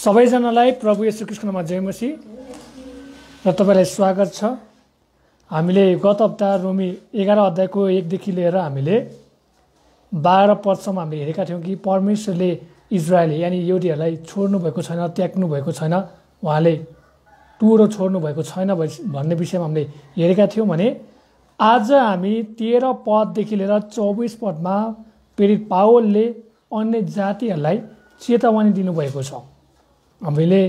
सबैजनालाई प्रभु यशु कृष्णमा जयमसी र तपाईँलाई स्वागत छ हामीले गत हप्ता रोमी एघार अध्यायको एकदेखि लिएर हामीले बाह्र पदसम्म हामीले हेरेका थियौँ कि परमेश्वरले इजरायल यानि एउटीहरूलाई छोड्नु भएको छैन त्याग्नु भएको छैन उहाँले टुरो छोड्नु भएको छैन भन्ने विषयमा हामीले हेरेका थियौँ भने आज हामी तेह्र पददेखि लिएर चौबिस पदमा प्रेरित पावलले अन्य जातिहरूलाई चेतावनी दिनुभएको छ हामीले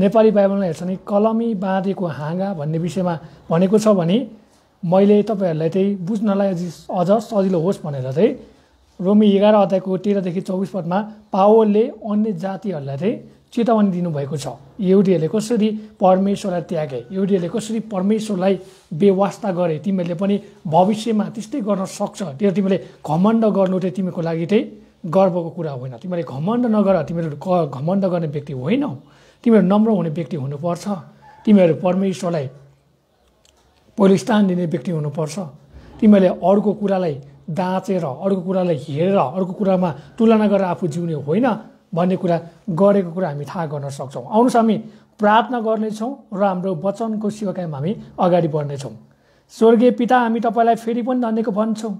नेपाली बाइबलमा हेर्छ भने कलमी बाँधेको हाँगा भन्ने विषयमा भनेको छ भने मैले तपाईँहरूलाई चाहिँ बुझ्नलाई अझ सजिलो होस् भनेर चाहिँ रोमी एघार अध्यायको तेह्रदेखि चौबिस पदमा पावलले अन्य जातिहरूलाई चाहिँ चेतावनी दिनुभएको छ एउटीहरूले कसरी परमेश्वरलाई त्यागे एउटीहरूले कसरी परमेश्वरलाई बेवास्ता गरे तिमीहरूले पनि भविष्यमा त्यस्तै गर्न सक्छ त्यो तिमीले घमण्ड गर्नु चाहिँ तिमीको लागि चाहिँ गर्वको कुरा होइन तिमीले घमण्ड नगर तिमीहरू क घमण्ड गर्ने व्यक्ति होइनौ तिमीहरू नम्र हुने व्यक्ति हुनुपर्छ तिमीहरू परमेश्वरलाई पहिलो स्थान दिने व्यक्ति हुनुपर्छ तिमीहरूले अर्को कुरालाई दाँचेर अर्को कुरालाई हेरेर अर्को कुरामा तुलना गरेर आफू जिउने होइन भन्ने कुरा गरेको कुरा हामी थाहा गर्न सक्छौँ आउनुहोस् हामी प्रार्थना गर्नेछौँ र हाम्रो वचनको सेवाकायमा हामी अगाडि बढ्नेछौँ स्वर्गीय पिता हामी तपाईँलाई फेरि पनि धन्यको भन्छौँ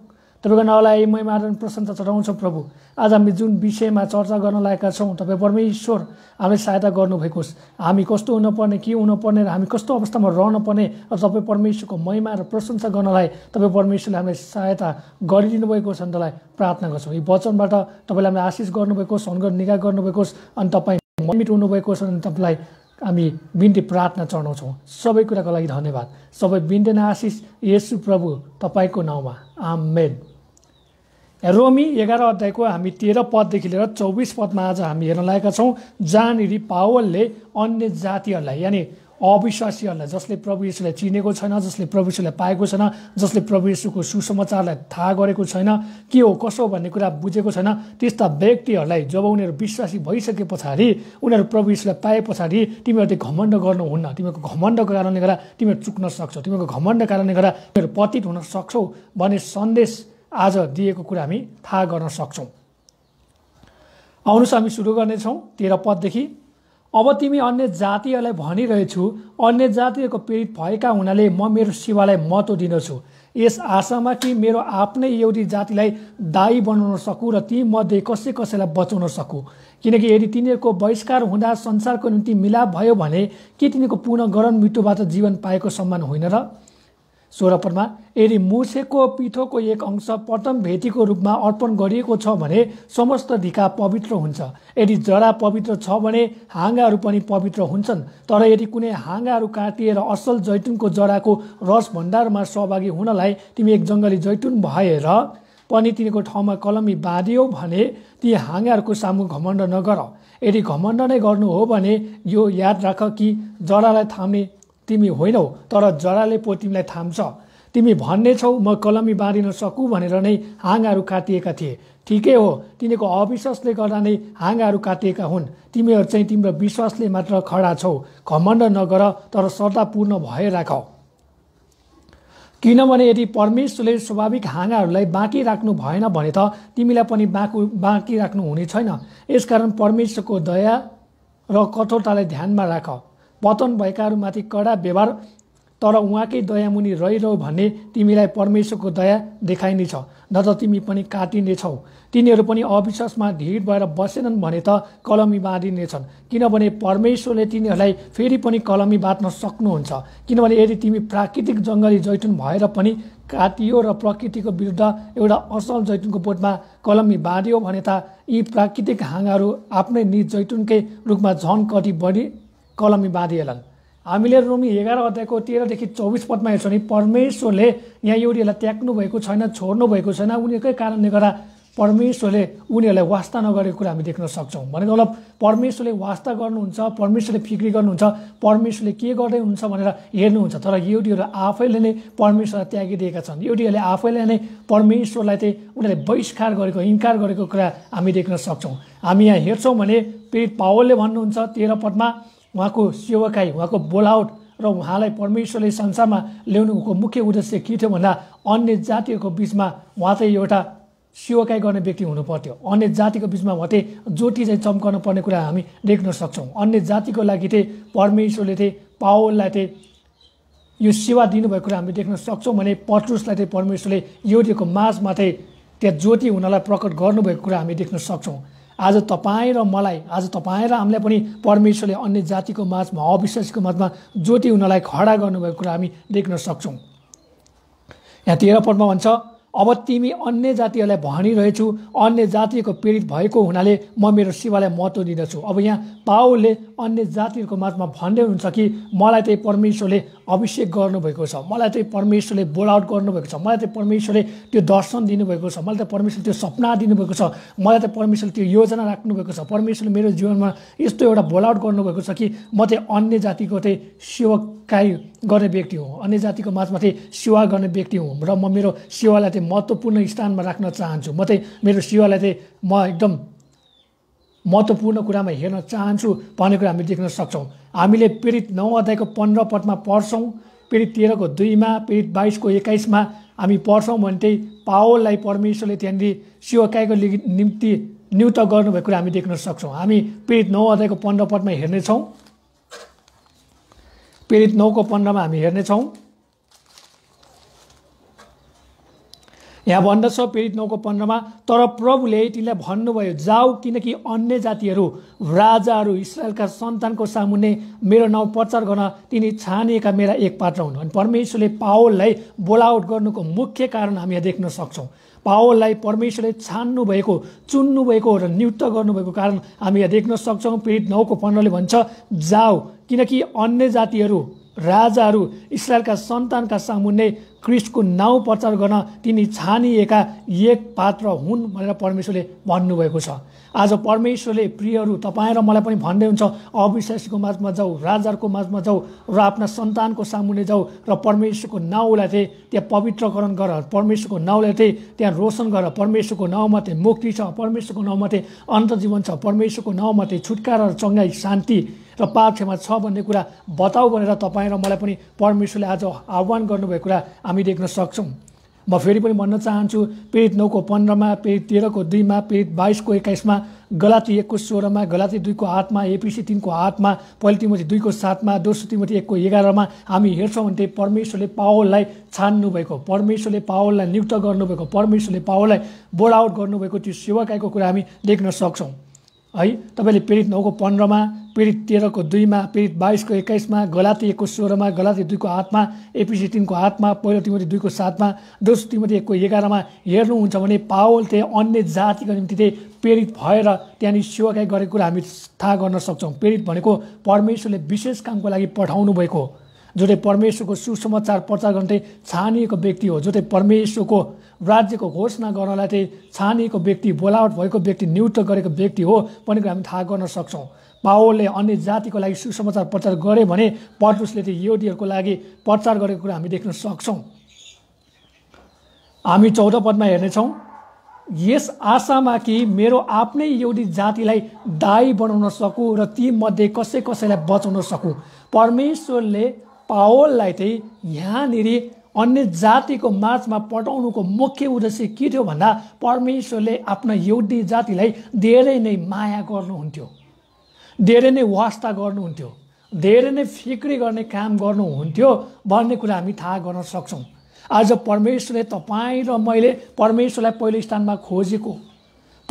तपाईँको महिमा र प्रशंसा चढाउँछौँ प्रभु आज हामी जुन विषयमा चर्चा गर्न लागेका छौँ तपाईँ परमेश्वर हामीलाई सहायता गर्नुभएको होस् हामी कस्तो हुनुपर्ने के हुनुपर्ने र हामी कस्तो अवस्थामा रहनुपर्ने र तपाईँ परमेश्वरको महिमा र प्रशंसा गर्नलाई तपाईँ परमेश्वरले हामीलाई सहायता गरिदिनु भएको छ अनि त्यसलाई प्रार्थना गर्छौँ यी वचनबाट तपाईँले हामीलाई आशिष गर्नुभएको होस् अनुगर निगा गर्नुभएको होस् अनि तपाईँ ममिट हुनुभएको छ अनि तपाईँलाई हामी बिन्ती प्रार्थना चढाउँछौँ सबै कुराको लागि धन्यवाद सबै नै आशिष यसु प्रभु तपाईँको नाउँमा आमेन रोमी एघार अध्यायको हामी तेह्र पददेखि लिएर चौबिस पदमा आज हामी हेर्न लागेका छौँ जहाँनिर पावलले अन्य जातिहरूलाई यानि अविश्वासीहरूलाई जसले प्रभु यीशुलाई चिनेको छैन जसले प्रभु यीशुलाई पाएको छैन जसले प्रभु यीशुको सुसमाचारलाई थाहा गरेको छैन के हो कसो भन्ने कुरा बुझेको छैन त्यस्ता व्यक्तिहरूलाई जब उनीहरू विश्वासी भइसके पछाडि उनीहरू प्रभु यीशुलाई पाए पछाडि तिमीहरूले घमण्ड गर्नुहुन्न तिमीहरूको घमण्डको कारणले गर्दा तिमीहरू चुक्न सक्छौ तिमीहरूको घमण्ड कारणले गर्दा तिमीहरू पतित हुन सक्छौ भन्ने सन्देश आज दिएको कुरा हामी थाहा गर्न सक्छौँ आउनुहोस् हामी सुरु गर्नेछौँ तेह्र पददेखि अब तिमी अन्य जातिहरूलाई भनिरहेछु अन्य जातिहरूको पीडित भएका हुनाले म मेरो सेवालाई महत्त्व दिनेछु यस आशामा कि मेरो आफ्नै एउटी जातिलाई दायी बनाउन सकु र तीमध्ये कसै कसैलाई बचाउन सकु किनकि यदि तिनीहरूको बहिष्कार हुँदा संसारको निम्ति मिलाप भयो भने के तिनीहरूको पुनः मृत्युबाट जीवन पाएको सम्मान होइन र सोह्र पदमा यदि मुसेको पिठोको एक अंश प्रथम भेटीको रूपमा अर्पण गरिएको छ भने समस्त धिका पवित्र हुन्छ यदि जरा पवित्र छ भने हाँगाहरू पनि पवित्र हुन्छन् तर यदि कुनै हाँगाहरू काटिएर असल जैतुनको जराको रस भण्डारमा सहभागी हुनलाई तिमी एक जङ्गली जैतुन भएर पनि तिनीको ठाउँमा कलमी बाँधियौ भने ती हाँगाहरूको सामु घमण्ड नगर यदि घमण्ड नै गर्नु हो भने यो याद राख कि जरालाई थाम्ने तिमी होइनौ तर जराले पो तिमीलाई थाम्छ तिमी भन्ने छौ म कलमी बाँधिन सकु भनेर नै हाँगाहरू काटिएका थिए ठिकै हो तिनीको अविश्वासले गर्दा नै हाँगाहरू काटिएका हुन् तिमीहरू चाहिँ तिम्रो विश्वासले मात्र खडा छौ घमण्ड नगर तर श्रद्धापूर्ण भए राख किनभने यदि परमेश्वरले स्वाभाविक हाँगाहरूलाई बाँकी राख्नु भएन भने त तिमीलाई पनि बाँकु बाँकी राख्नु हुने छैन यसकारण परमेश्वरको दया र कठोरतालाई ध्यानमा राख पतन भएकाहरूमाथि कडा व्यवहार तर उहाँकै दयामुनि रहिरह भन्ने तिमीलाई परमेश्वरको दया देखाइनेछ न त तिमी पनि काटिनेछौ तिनीहरू पनि अविश्वासमा ढिड भएर बसेनन् भने त कलमी बाँधिनेछन् किनभने परमेश्वरले तिनीहरूलाई फेरि पनि कलमी बाँध्न सक्नुहुन्छ किनभने यदि तिमी प्राकृतिक जङ्गली जैतुन भएर पनि काटियो र प्रकृतिको विरुद्ध एउटा असल जैतुनको बोटमा कलमी बाँधियो भने त यी प्राकृतिक हाँगाहरू आफ्नै निज जैतुनकै रूपमा झन कति बढी कलमी बाँधिएलान् हामीले रोमी एघार अध्यायको तेह्रदेखि चौबिस पदमा हेर्छौँ भने परमेश्वरले यहाँ एउटीहरूलाई त्याग्नु भएको छैन छोड्नु भएको छैन उनीहरूकै कारणले गर्दा परमेश्वरले उनीहरूलाई वास्ता नगरेको कुरा हामी देख्न सक्छौँ भनेको मतलब परमेश्वरले वास्ता गर्नुहुन्छ परमेश्वरले फिक्री गर्नुहुन्छ परमेश्वरले के गर्दै हुन्छ भनेर हेर्नुहुन्छ तर एउटीहरू आफैले नै परमेश्वरलाई त्यागिदिएका छन् एउटीहरूले आफैले नै परमेश्वरलाई चाहिँ उनीहरूले बहिष्कार गरेको इन्कार गरेको कुरा हामी देख्न सक्छौँ हामी यहाँ हेर्छौँ भने पीडित पावलले भन्नुहुन्छ तेह्र पदमा उहाँको सेवकाई उहाँको बोलावट र उहाँलाई परमेश्वरले संसारमा ल्याउनुको मुख्य उद्देश्य के थियो भन्दा अन्य जातिहरूको बिचमा उहाँ चाहिँ एउटा सेवकाई गर्ने व्यक्ति हुनु पर्थ्यो अन्य जातिको बिचमा उहाँ चाहिँ ज्योति चाहिँ चम्काउनु पर्ने कुरा हामी देख्न सक्छौँ अन्य जातिको लागि चाहिँ परमेश्वरले चाहिँ पावललाई चाहिँ यो सेवा दिनुभएको कुरा हामी देख्न सक्छौँ भने पटुसलाई चाहिँ परमेश्वरले यो दिएको माझमा चाहिँ त्यहाँ ज्योति हुनलाई प्रकट गर्नुभएको कुरा हामी देख्न सक्छौँ आज तपाईँ र मलाई आज तपाईँ र हामीलाई पनि परमेश्वरले अन्य जातिको माझमा अविश्वासको माझमा ज्योति हुनलाई खडा गर्नुभएको कुरा हामी देख्न सक्छौँ यहाँ तेह्र पदमा भन्छ अब तिमी अन्य जातिहरूलाई भनिरहेछु अन्य जातिको पीडित भएको हुनाले म मेरो सेवालाई महत्त्व दिँदछु अब यहाँ पाओले अन्य जातिहरूको माझमा भन्दै हुन्छ कि मलाई चाहिँ परमेश्वरले अभिषेक गर्नुभएको छ मलाई चाहिँ परमेश्वरले बोल आउट गर्नुभएको छ मलाई चाहिँ परमेश्वरले त्यो दर्शन दिनुभएको छ मलाई त परमेश्वरले त्यो सपना दिनुभएको छ मलाई त परमेश्वरले त्यो योजना राख्नुभएको छ परमेश्वरले मेरो जीवनमा यस्तो एउटा बोल आउट गर्नुभएको छ कि म चाहिँ अन्य जातिको चाहिँ सेवकाई गर्ने व्यक्ति हुँ अन्य जातिको माझमा चाहिँ सेवा गर्ने व्यक्ति हुँ र म मेरो सेवालाई चाहिँ महत्त्वपूर्ण स्थानमा राख्न चाहन्छु म चाहिँ मेरो सेवालाई चाहिँ म एकदम महत्त्वपूर्ण कुरामा हेर्न चाहन्छु भन्ने कुरा हामी देख्न सक्छौँ हामीले पीडित नौ अध्यायको पन्ध्र पदमा पढ्छौँ पीडित तेह्रको दुईमा पीडित बाइसको एक्काइसमा हामी पढ्छौँ भने त्यही पावललाई परमेश्वरले त्यहाँनिर सिवकाइको निम्ति नियुक्त गर्नुभएको कुरा हामी देख्न सक्छौँ हामी पीडित नौ अध्यायको पन्ध्र पदमा हेर्नेछौँ पीडित नौको पन्ध्रमा हामी हेर्नेछौँ यहाँ भन्दछ पीडित नौको पन्ध्रमा तर प्रभुले तिनलाई भन्नुभयो जाऊ किनकि अन्य जातिहरू राजाहरू इसरायलका सन्तानको सामुन्ने मेरो नाउँ प्रचार गर्न तिनी छानिएका मेरा एक पात्र हुन् अनि परमेश्वरले पावललाई बोलावट गर्नुको मुख्य कारण हामी यहाँ देख्न सक्छौँ पावललाई परमेश्वरले छान्नुभएको चुन्नुभएको र नियुक्त गर्नुभएको कारण हामी यहाँ देख्न सक्छौँ पीडित नौको पन्ध्रले भन्छ जाऊ किनकि अन्य जातिहरू राजाहरू इसरायलका सन्तानका सामुन्ने क्रिस्टको नाउँ प्रचार गर्न तिनी छानिएका एक पात्र हुन् भनेर परमेश्वरले भन्नुभएको छ आज परमेश्वरले प्रियहरू तपाईँ र मलाई पनि भन्दै हुन्छ अविश्वासीको माझमा जाऊ राजाहरूको माझमा जाऊ र आफ्ना सन्तानको सामुले जाऊ र परमेश्वरको नाउँलाई चाहिँ त्यहाँ पवित्रकरण गर परमेश्वरको नाउँलाई चाहिँ त्यहाँ रोशन गर परमेश्वरको नाउँमा चाहिँ मुक्ति छ परमेश्वरको नाउँमा चाहिँ अन्तजीवन छ परमेश्वरको नाउँमा चाहिँ छुटकारा र चङ्गाई शान्ति र पाक्षमा छ भन्ने कुरा बताऊ भनेर तपाईँ र मलाई पनि परमेश्वरले आज आह्वान गर्नुभएको कुरा हामी देख्न सक्छौँ म फेरि पनि भन्न चाहन्छु पीडित नौको पन्ध्रमा पीडित तेह्रको दुईमा पीडित बाइसको एक्काइसमा गलाती एकको सोह्रमा गलाती दुईको आठमा एपिसी तिनको आठमा पहिलो तिमोथी दुईको सातमा दोस्रो तिमोथी एकको एघारमा हामी हेर्छौँ भने त्यही परमेश्वरले पावललाई छान्नुभएको परमेश्वरले पावललाई नियुक्त गर्नुभएको परमेश्वरले पावललाई बोर्ड आउट गर्नुभएको त्यो सेवाकाईको कुरा हामी देख्न सक्छौँ है तपाईँले पीडित नौको पन्ध्रमा पीडित तेह्रको दुईमा पीडित बाइसको एक्काइसमा गलाती एकको सोह्रमा गलाती दुईको आठमा एपिसी तिनको आठमा पहिलो तिमी दुईको सातमा दोस्रो तिमी एकको एघारमा हेर्नुहुन्छ भने पावल त्यहाँ अन्य जातिको निम्ति त्यही प्रेरित भएर त्यहाँनिर सेवाकाई गरेको कुरा हामी थाहा गर्न सक्छौँ प्रेरित भनेको परमेश्वरले विशेष कामको लागि पठाउनु भएको जो चाहिँ परमेश्वरको सुसमाचार प्रचार गर्ने चाहिँ छानिएको व्यक्ति हो जो चाहिँ परमेश्वरको राज्यको घोषणा गर्नलाई चाहिँ छानिएको व्यक्ति बोलावट भएको व्यक्ति नियुक्त गरेको व्यक्ति हो भन्ने कुरा हामी थाहा गर्न सक्छौँ पावलले अन्य जातिको लागि सुसमाचार प्रचार गरे भने पटुसले चाहिँ योदीहरूको लागि प्रचार गरेको कुरा हामी देख्न सक्छौँ हामी चौध पदमा हेर्नेछौँ यस आशामा कि मेरो आफ्नै एउटी जातिलाई दाई बनाउन सकु र तीमध्ये कसै कसैलाई बचाउन सकु परमेश्वरले पावललाई चाहिँ यहाँनिर अन्य जातिको माझमा पठाउनुको मुख्य उद्देश्य के थियो भन्दा परमेश्वरले आफ्ना एउटी जातिलाई धेरै नै माया गर्नुहुन्थ्यो धेरै नै वास्ता गर्नुहुन्थ्यो धेरै नै फिक्री गर्ने काम गर्नुहुन्थ्यो भन्ने कुरा हामी थाहा गर्न सक्छौँ आज परमेश्वरले तपाईँ र मैले परमेश्वरलाई पहिलो स्थानमा खोजेको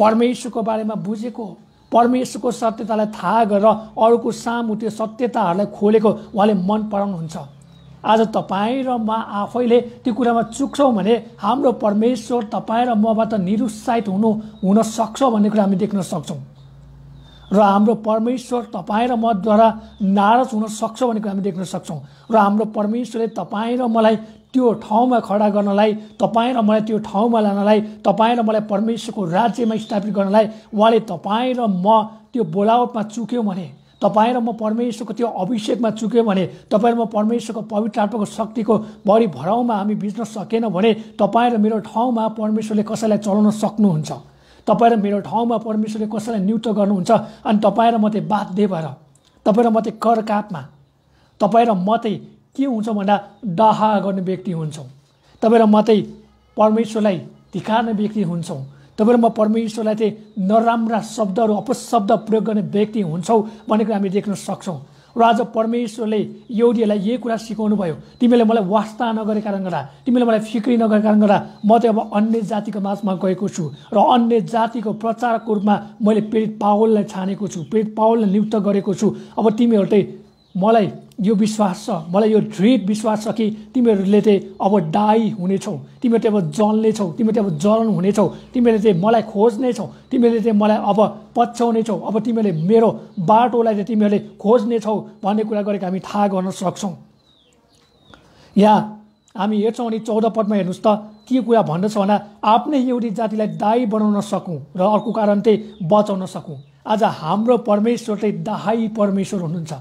परमेश्वरको बारेमा बुझेको परमेश्वरको सत्यतालाई थाहा गरेर अरूको सामु त्यो सत्यताहरूलाई खोलेको उहाँले मन पराउनुहुन्छ आज तपाईँ र म आफैले त्यो कुरामा चुक्छौँ भने हाम्रो परमेश्वर तपाईँ र मबाट निरुत्साहित हुनु हुन सक्छ भन्ने कुरा हामी देख्न सक्छौँ र हाम्रो परमेश्वर तपाईँ र मद्वारा नाराज हुन सक्छ भन्ने कुरा हामी देख्न सक्छौँ र हाम्रो परमेश्वरले तपाईँ र मलाई त्यो ठाउँमा खडा गर्नलाई तपाईँ र मलाई त्यो ठाउँमा लानलाई तपाईँ र मलाई परमेश्वरको राज्यमा स्थापित गर्नलाई उहाँले तपाईँ र म त्यो बोलावटमा चुक्यौँ भने तपाईँ र म परमेश्वरको त्यो अभिषेकमा चुक्यौँ भने तपाईँ र म परमेश्वरको पवित्र आत्माको शक्तिको बढी भराउमा हामी बिच्न सकेनौँ भने तपाईँ र मेरो ठाउँमा परमेश्वरले कसैलाई चलाउन सक्नुहुन्छ तपाईँ र मेरो ठाउँमा परमेश्वरले कसैलाई नियुक्त गर्नुहुन्छ अनि तपाईँ र मात्रै बाध्य भएर तपाईँ र मात्रै कर कापमा तपाईँ र मात्रै के हुन्छ भन्दा डाहा गर्ने व्यक्ति हुन्छौँ तपाईँ र म परमेश्वरलाई धिकार्ने व्यक्ति हुन्छौँ तपाईँ र म परमेश्वरलाई चाहिँ नराम्रा शब्दहरू अपशब्द प्रयोग गर्ने व्यक्ति हुन्छौँ कुरा हामी देख्न सक्छौँ र आज परमेश्वरले यौदीहरूलाई यही कुरा सिकाउनु भयो तिमीले मलाई वास्ता नगरेको कारण गर्दा तिमीले मलाई फिक्री नगरेको कारण गर्दा म चाहिँ अब अन्य जातिको माझमा गएको छु र अन्य जातिको प्रचारको रूपमा मैले पीडित पावललाई छानेको छु पीडित पावललाई नियुक्त गरेको छु अब तिमीहरू चाहिँ मलाई यो विश्वास छ मलाई यो दृढ विश्वास छ कि तिमीहरूले चाहिँ अब डाई हुनेछौ तिमीहरू चाहिँ अब जल्ने छौ तिमीहरू चाहिँ अब जलन हुनेछौ तिमीहरूले चाहिँ मलाई खोज्ने छौ तिमीहरूले चाहिँ मलाई अब पछ्याउने छौ अब तिमीहरूले मेरो बाटोलाई चाहिँ तिमीहरूले खोज्ने छौ भन्ने कुरा गरेको हामी थाहा गर्न सक्छौँ यहाँ हामी हेर्छौँ अनि चौध पदमा हेर्नुहोस् त के कुरा भन्दछ भन्दा आफ्नै एउटी जातिलाई दाई बनाउन सकौँ र अर्को कारण चाहिँ बचाउन सकौँ आज हाम्रो परमेश्वर चाहिँ दाहाई परमेश्वर हुनुहुन्छ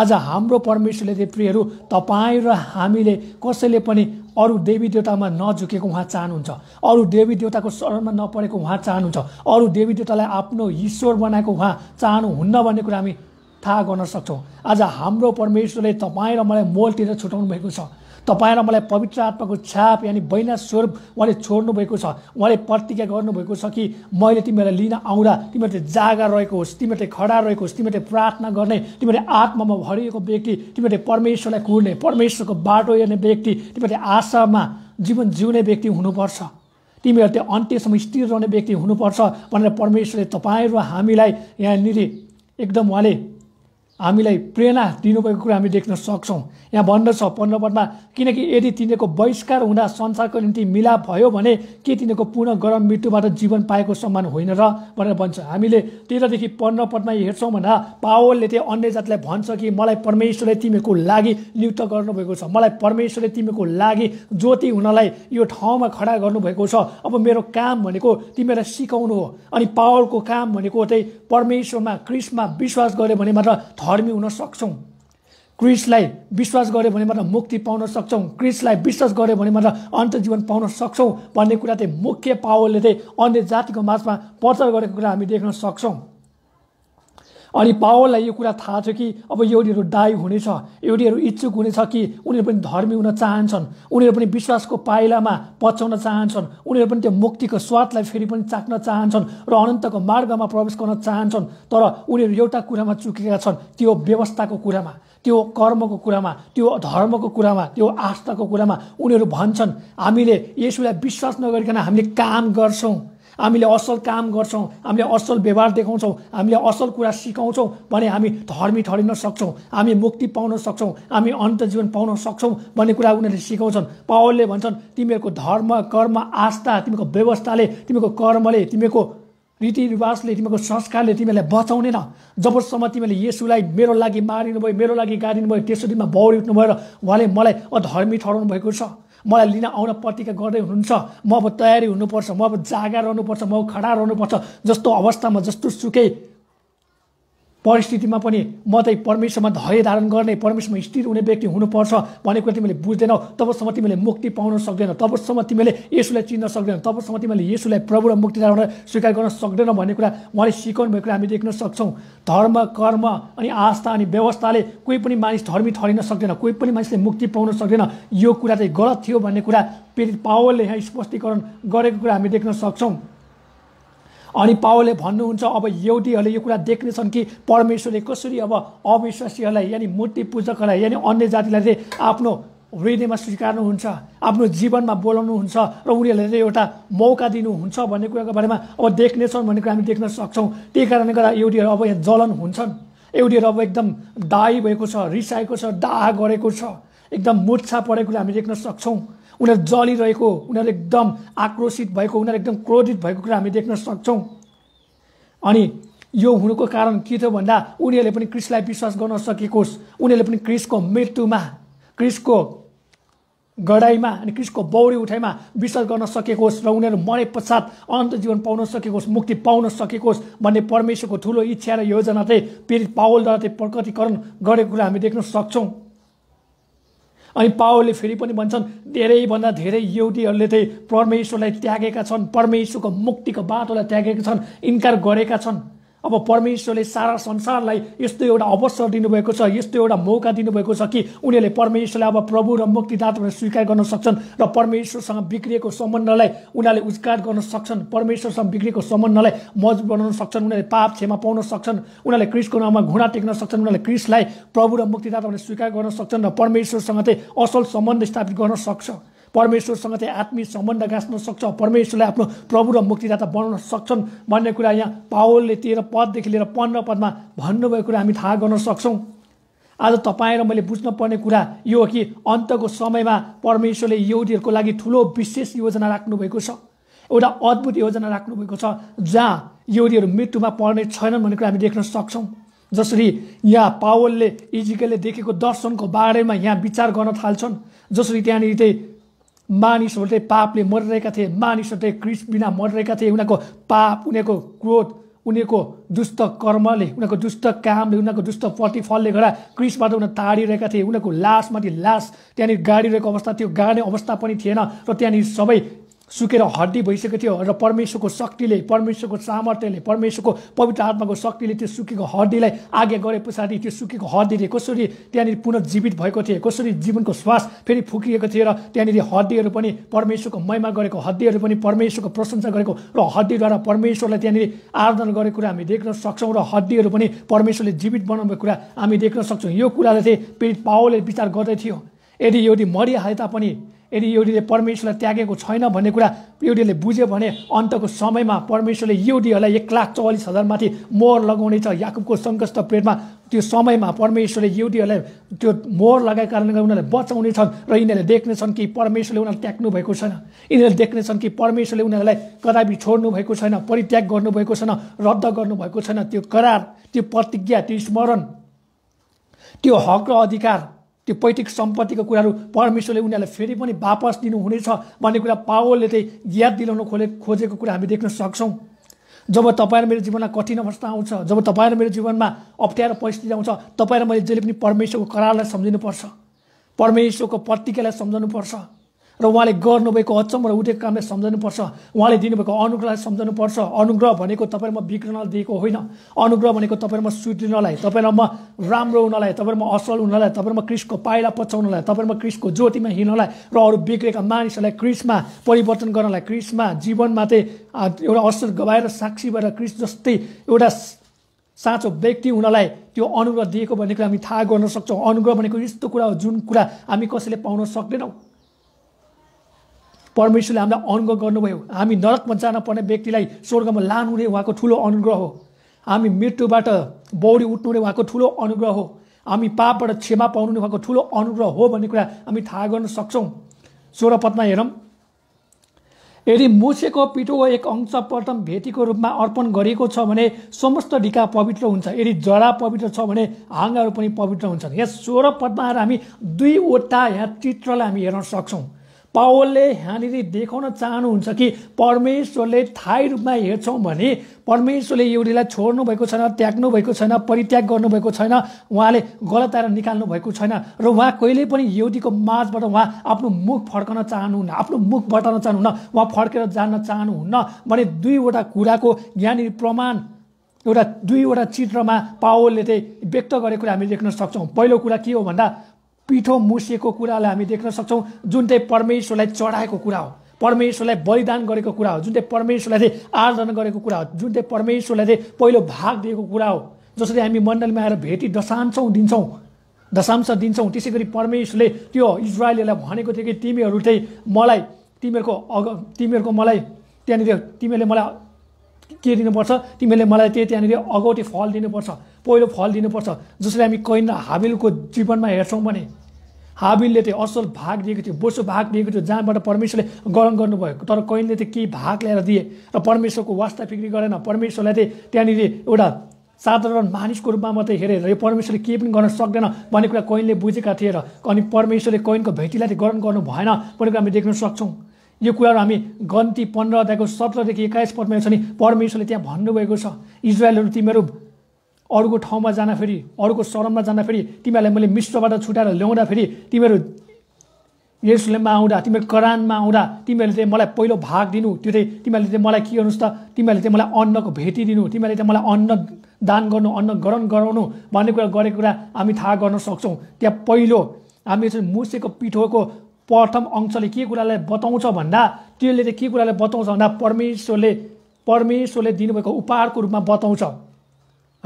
आज हाम्रो परमेश्वरले चाहिँ प्रियहरू तपाईँ र हामीले कसैले पनि अरू देवी देवतामा नझुकेको उहाँ चाहनुहुन्छ अरू देवी देवताको शरणमा नपरेको उहाँ चाहनुहुन्छ अरू देवी देवतालाई आफ्नो ईश्वर बनाएको उहाँ चाहनुहुन्न भन्ने कुरा हामी थाहा गर्न सक्छौँ आज हाम्रो परमेश्वरले तपाईँ र मलाई मोलतिर छुट्याउनु भएको छ तपाईँ र मलाई पवित्र आत्माको छाप यानि बैना स्वरूप उहाँले छोड्नुभएको छ उहाँले प्रतिज्ञा गर्नुभएको छ कि मैले तिमीहरूलाई लिन आउँदा तिमीहरूले जागा रहेको होस् तिमीहरूले खडा रहेको होस् तिमीहरूले प्रार्थना गर्ने तिमीहरूले आत्मामा भरिएको व्यक्ति तिमीहरूले परमेश्वरलाई कुर्ने परमेश्वरको बाटो हेर्ने व्यक्ति तिमीहरूले आशामा जीवन जिउने व्यक्ति हुनुपर्छ तिमीहरू त्यो अन्त्यसम्म स्थिर रहने व्यक्ति हुनुपर्छ भनेर परमेश्वरले तपाईँ र हामीलाई यहाँनिर एकदम उहाँले हामीलाई प्रेरणा दिनुभएको कुरा हामी देख्न सक्छौँ यहाँ भन्दछ पन्ध्र पदमा किनकि यदि तिनीहरूको बहिष्कार हुँदा संसारको निम्ति मिलाप भयो भने के तिनीहरूको पूर्ण गरम मृत्युबाट जीवन पाएको सम्मान होइन र भनेर भन्छ हामीले तेह्रदेखि पन्ध्र पदमा हेर्छौँ भन्दा पावलले त्यो अन्य जातलाई भन्छ कि मलाई परमेश्वरले तिमीहरूको लागि नियुक्त गर्नुभएको छ मलाई परमेश्वरले तिमीहरूको लागि ज्योति हुनलाई यो ठाउँमा खडा गर्नुभएको छ अब मेरो काम भनेको तिमीहरूलाई सिकाउनु हो अनि पावलको काम भनेको चाहिँ परमेश्वरमा क्रिस्मा विश्वास गर्यो भने मात्र धर्मी हुन सक्छौँ क्रिसलाई विश्वास गऱ्यो भने मात्र मुक्ति पाउन सक्छौँ क्रिसलाई विश्वास गऱ्यो भने मात्र जीवन पाउन सक्छौँ भन्ने कुरा चाहिँ मुख्य पावरले चाहिँ अन्य जातिको माझमा प्रचार गरेको कुरा हामी देख्न सक्छौँ अनि पावललाई यो कुरा थाहा छ कि अब एउटीहरू दाई हुनेछ एउटीहरू इच्छुक हुनेछ कि उनीहरू पनि धर्मी हुन चाहन्छन् उनीहरू पनि विश्वासको पाइलामा पचाउन चाहन्छन् उनीहरू पनि त्यो मुक्तिको स्वादलाई फेरि पनि चाख्न चाहन्छन् र अनन्तको मार्गमा प्रवेश गर्न चाहन्छन् तर उनीहरू एउटा कुरामा चुकेका छन् त्यो व्यवस्थाको कुरामा त्यो कर्मको कुरामा त्यो धर्मको कुरामा त्यो आस्थाको कुरामा उनीहरू भन्छन् हामीले यसुलाई विश्वास नगरिकन हामीले काम गर्छौँ हामीले असल काम गर्छौँ हामीले असल व्यवहार देखाउँछौँ हामीले असल कुरा सिकाउँछौँ भने हामी धर्मी ठरिन सक्छौँ हामी मुक्ति पाउन सक्छौँ हामी अन्त जीवन पाउन सक्छौँ भन्ने कुरा उनीहरूले सिकाउँछन् पावलले भन्छन् तिमीहरूको धर्म कर्म आस्था तिमीहरूको व्यवस्थाले तिमीहरूको कर्मले तिमीहरूको रीतिरिवाजले तिमीहरूको संस्कारले तिमीहरूलाई बचाउँदैन जबसम्म तिमीले यसुलाई मेरो लागि मारिनु भयो मेरो लागि गाडिनु भयो त्यसो दिनमा बौडी उठ्नु भएर उहाँले मलाई अधर्मी ठहराउनु भएको छ मलाई लिन आउन प्रतिज्ञा गर्दै हुनुहुन्छ म अब तयारी हुनुपर्छ म अब जागा रहनुपर्छ म खडा रहनुपर्छ जस्तो अवस्थामा जस्तो सुकै परिस्थितिमा पनि म चाहिँ परमेश्वरमा धैर्य धारण गर्ने परमेश्वरमा स्थिर हुने व्यक्ति हुनुपर्छ भन्ने कुरा तिमीले बुझ्दैनौ तबसम्म तिमीले मुक्ति पाउन सक्दैनौ तबसम्म तिमीले यसुलाई चिन्न सक्दैनौ तबसम्म तिमीले यसुलाई प्रभु र मुक्ति स्वीकार गर्न सक्दैनौ भन्ने कुरा उहाँले सिकाउनु भएको कुरा हामी देख्न सक्छौँ धर्म कर्म अनि आस्था अनि व्यवस्थाले कोही पनि मानिस धर्मी ठरिन सक्दैन कोही पनि मानिसले मुक्ति पाउन सक्दैन यो कुरा चाहिँ गलत थियो भन्ने कुरा पीडित पावलले यहाँ स्पष्टीकरण गरेको कुरा हामी देख्न सक्छौँ अनि पावलले भन्नुहुन्छ अब एउटीहरूले यो कुरा देख्नेछन् कि परमेश्वरले कसरी अब अविश्वासीहरूलाई यानि मूर्ति पूजकहरूलाई यानि अन्य जातिलाई चाहिँ आफ्नो हृदयमा स्वीकार्नुहुन्छ आफ्नो जीवनमा बोलाउनुहुन्छ र उनीहरूले चाहिँ एउटा मौका दिनुहुन्छ भन्ने कुराको बारेमा अब देख्नेछन् भन्ने कुरा हामी देख्न सक्छौँ त्यही कारणले गर्दा एउटीहरू अब यहाँ जलन हुन्छन् एउटीहरू अब एकदम दाई भएको छ रिसाएको छ दाह गरेको छ एकदम मुर्छा परेको हामी देख्न सक्छौँ उनीहरू जलिरहेको उनीहरू एकदम आक्रोशित भएको उनीहरू एकदम क्रोधित भएको कुरा हामी देख्न सक्छौँ अनि यो हुनुको कारण के थियो भन्दा उनीहरूले पनि क्रिसलाई विश्वास गर्न सकेकोस् उनीहरूले पनि क्रिसको मृत्युमा क्रिसको गडाइमा अनि क्रिसको बौडी उठाइमा विश्वास गर्न सकेकोस् र उनीहरू मरे पश्चात अनन्त जीवन पाउन सकेकोस् मुक्ति पाउन सकेकोस् भन्ने परमेश्वरको ठुलो इच्छा र योजना चाहिँ पीडित पावलद्वारा चाहिँ प्रकटीकरण गरेको कुरा हामी देख्न सक्छौँ अनि पाओले फेरि पनि भन्छन् धेरैभन्दा धेरै युवतीहरूले चाहिँ परमेश्वरलाई त्यागेका छन् परमेश्वरको मुक्तिको बाटोलाई त्यागेका छन् इन्कार गरेका छन् अब परमेश्वरले सारा संसारलाई यस्तो एउटा अवसर दिनुभएको छ यस्तो एउटा मौका दिनुभएको छ कि उनीहरूले परमेश्वरलाई अब प्रभु र मुक्तिदाता भनेर स्वीकार गर्न सक्छन् र परमेश्वरसँग बिग्रिएको सम्बन्धलाई उनीहरूले उजगार गर्न सक्छन् परमेश्वरसँग बिग्रिएको सम्बन्धलाई मजबुत बनाउन सक्छन् उनीहरूले पाप क्षमा पाउन सक्छन् उनीहरूले क्रिसको नाममा घुँडा टेक्न सक्छन् उनीहरूले क्रिसलाई प्रभु र मुक्तिदाता भनेर स्वीकार गर्न सक्छन् र परमेश्वरसँग चाहिँ असल सम्बन्ध स्थापित गर्न सक्छ परमेश्वरसँग चाहिँ आत्मिक सम्बन्ध गाँच्न सक्छ परमेश्वरलाई आफ्नो प्रभु र मुक्तिदाता बनाउन सक्छन् भन्ने कुरा यहाँ पावलले तेह्र पददेखि लिएर पन्ध्र पदमा भन्नुभएको कुरा हामी थाहा गर्न सक्छौँ आज तपाईँ र मैले बुझ्नुपर्ने कुरा यो हो कि अन्तको समयमा परमेश्वरले यहुदीहरूको लागि ठुलो विशेष योजना राख्नुभएको छ एउटा अद्भुत योजना राख्नुभएको छ जहाँ यहुदीहरू मृत्युमा पर्ने छैनन् भन्ने कुरा हामी देख्न सक्छौँ जसरी यहाँ पावलले इजिकलले देखेको दर्शनको बारेमा यहाँ विचार गर्न थाल्छन् जसरी त्यहाँनिर चाहिँ मानिसहरू चाहिँ पापले मरिरहेका थिए मानिसहरू चाहिँ क्रिस बिना मरिरहेका थिए उनीहरूको पाप उनीहरूको क्रोध उनीहरूको दुष्ट कर्मले उनीहरूको दुष्ट कामले उनीहरूको दुष्ट प्रतिफलले गर्दा क्रिसबाट उनीहरू ताडिरहेका थिए उनीहरूको लासमाथि लास त्यहाँनिर गाडिरहेको अवस्था त्यो गाड्ने अवस्था पनि थिएन र त्यहाँनिर सबै सुकेर हड्डी भइसकेको थियो र परमेश्वरको शक्तिले परमेश्वरको सामर्थ्यले परमेश्वरको पवित्र आत्माको शक्तिले त्यो सुकेको हड्डीलाई आज्ञा गरे पछाडि त्यो सुकेको हड्डीले कसरी त्यहाँनिर पुनर्जीवित भएको थियो कसरी जीवनको श्वास फेरि फुकिएको थियो र त्यहाँनिर हड्डीहरू पनि परमेश्वरको महिमा गरेको हड्डीहरू पनि परमेश्वरको प्रशंसा गरेको र हड्डीद्वारा परमेश्वरलाई त्यहाँनिर आराधना गरेको कुरा हामी देख्न सक्छौँ र हड्डीहरू पनि परमेश्वरले जीवित बनाउने कुरा हामी देख्न सक्छौँ यो कुरालाई चाहिँ पीडित पाओले विचार गर्दै थियो यदि यदि मरिहाले तापनि यदि युडीले परमेश्वरलाई त्यागेको छैन भन्ने कुरा युडीले बुझ्यो भने अन्तको समयमा परमेश्वरले युडीहरूलाई एक लाख चौवालिस हजारमाथि मोहर लगाउनेछ याकुबको सङ्कष्ट पेटमा त्यो समयमा परमेश्वरले युडीहरूलाई त्यो मोहर लगाएको कारणले बचाउने छन् र यिनीहरूले देख्नेछन् कि परमेश्वरले उनीहरू त्याग्नु भएको छैन यिनीहरूले देख्नेछन् कि परमेश्वरले उनीहरूलाई कदापि छोड्नु भएको छैन परित्याग गर्नुभएको छैन रद्द गर्नुभएको छैन त्यो करार त्यो प्रतिज्ञा त्यो स्मरण त्यो हक र अधिकार त्यो पैतृक सम्पत्तिको कुराहरू परमेश्वरले उनीहरूलाई फेरि पनि वापस दिनुहुनेछ भन्ने कुरा पावलले चाहिँ याद दिलाउन खोले खोजेको कुरा हामी देख्न सक्छौँ जब तपाईँ र मेरो जीवनमा कठिन अवस्था आउँछ जब तपाईँ र मेरो जीवनमा अप्ठ्यारो परिस्थिति आउँछ तपाईँ र मैले जहिले पनि परमेश्वरको करारलाई सम्झिनुपर्छ परमेश्वरको प्रतिज्ञालाई सम्झाउनुपर्छ र उहाँले गर्नुभएको अचम्म र उठेको कामलाई सम्झनुपर्छ उहाँले दिनुभएको अनुग्रहलाई सम्झनुपर्छ अनुग्रह भनेको म बिग्रनलाई दिएको होइन अनुग्रह भनेको तपाईँहरूमा सुध्रिनलाई म राम्रो हुनलाई तपाईँमा असल हुनलाई तपाईँमा क्रिसको पाइला पचाउनलाई तपाईँमा क्रिसको ज्योतिमा हिँड्नलाई र अरू बिग्रेका मानिसहरूलाई क्रिसमा परिवर्तन गर्नलाई क्रिसमा जीवनमा चाहिँ एउटा असर गवाएर साक्षी भएर क्रिस जस्तै एउटा साँचो व्यक्ति हुनलाई त्यो अनुग्रह दिएको भनेको हामी थाहा गर्न सक्छौँ अनुग्रह भनेको यस्तो कुरा हो जुन कुरा हामी कसैले पाउन सक्दैनौँ परमेश्वरले हामीलाई अनुग्रह गर्नुभयो हामी नरकमा जान पर्ने व्यक्तिलाई स्वर्गमा लानु नै उहाँको ठुलो अनुग्रह हो हामी मृत्युबाट बौडी उठ्नु नै उहाँको ठुलो अनुग्रह हो हामी पापबाट क्षमा पाउनु नै उहाँको ठुलो अनुग्रह हो भन्ने कुरा हामी थाहा गर्न सक्छौँ सोह्र पदमा हेरौँ यदि मुसेको पिठो एक अंश प्रथम भेटीको रूपमा अर्पण गरिएको छ भने समस्त ढिका पवित्र हुन्छ यदि जरा पवित्र छ भने हाँगाहरू पनि पवित्र हुन्छन् यस स्वर पदमा आएर हामी दुईवटा यहाँ चित्रलाई हामी हेर्न सक्छौँ पावलले यहाँनिर देखाउन चाहनुहुन्छ कि परमेश्वरले थाई रूपमा हेर्छौँ भने परमेश्वरले एउटीलाई छोड्नु भएको छैन त्याग्नु भएको छैन परित्याग गर्नुभएको छैन उहाँले आएर निकाल्नु भएको छैन र उहाँ कहिले पनि एउटीको माझबाट उहाँ आफ्नो मुख फर्कन चाहनुहुन्न आफ्नो मुख बटाउन चाहनुहुन्न उहाँ फर्केर जान्न चाहनुहुन्न भने दुईवटा कुराको यहाँनिर प्रमाण एउटा दुईवटा चित्रमा पावलले चाहिँ व्यक्त गरेको हामी देख्न सक्छौँ पहिलो कुरा के हो भन्दा पिठो मुसिएको कुरालाई हामी देख्न सक्छौँ जुन चाहिँ परमेश्वरलाई चढाएको कुरा हो परमेश्वरलाई बलिदान गरेको कुरा हो जुन चाहिँ परमेश्वरलाई चाहिँ आराधना गरेको कुरा हो जुन चाहिँ परमेश्वरलाई चाहिँ पहिलो भाग दिएको कुरा हो जसरी हामी मण्डलमा आएर भेटी दशांशौँ दिन्छौँ दशांश दिन्छौँ त्यसै गरी परमेश्वरले त्यो इजरायलीलाई भनेको थियो कि तिमीहरू चाहिँ मलाई तिमीहरूको अग तिमीहरूको मलाई त्यहाँनिर तिमीहरूले मलाई के दिनुपर्छ तिमीहरूले मलाई त्यही त्यहाँनिर अगौटे फल दिनुपर्छ पहिलो फल दिनुपर्छ जसले हामी कैन हाबिलको जीवनमा हेर्छौँ भने हाबिलले चाहिँ असल भाग दिएको थियो बोसो भाग दिएको थियो जहाँबाट परमेश्वरले गरम गर्नुभयो तर कैनले चाहिँ केही भाग ल्याएर दिए र परमेश्वरको वास्ता फिक्री गरेन परमेश्वरलाई चाहिँ त्यहाँनिर एउटा साधारण मानिसको रूपमा मात्रै हेरेर यो परमेश्वरले केही पनि गर्न सक्दैन भन्ने कुरा कैनले बुझेका थिए र अनि परमेश्वरले कैनको भेटीलाई चाहिँ गरम गर्नु भएन भन्ने कुरा हामी देख्न सक्छौँ यो कुराहरू हामी गन्ती पन्ध्र अध्यायको सत्रदेखि एक्काइस पदमा छ नि परमेश्वरले त्यहाँ भन्नुभएको छ इजरायलहरू तिमीहरू अरूको ठाउँमा जाँदाखेरि अरूको शरणमा जाँदाखेरि तिमीहरूलाई मैले मिश्रबाट छुट्याएर फेरि तिमीहरू यसलेमा आउँदा तिमीहरू करानमा आउँदा तिमीहरूले चाहिँ मलाई पहिलो भाग दिनु त्यो चाहिँ तिमीहरूले चाहिँ मलाई के गर्नुहोस् त तिमीहरूले चाहिँ मलाई अन्नको भेटी दिनु तिमीहरूले चाहिँ मलाई अन्न दान गर्नु अन्न ग्रहण गराउनु भन्ने कुरा गरेको कुरा हामी थाहा गर्न सक्छौँ त्यहाँ पहिलो हामी मुसेको पिठोको प्रथम अंशले के कुरालाई बताउँछ भन्दा त्यसले चाहिँ के कुरालाई बताउँछ भन्दा परमेश्वरले परमेश्वरले दिनुभएको उपहारको रूपमा बताउँछ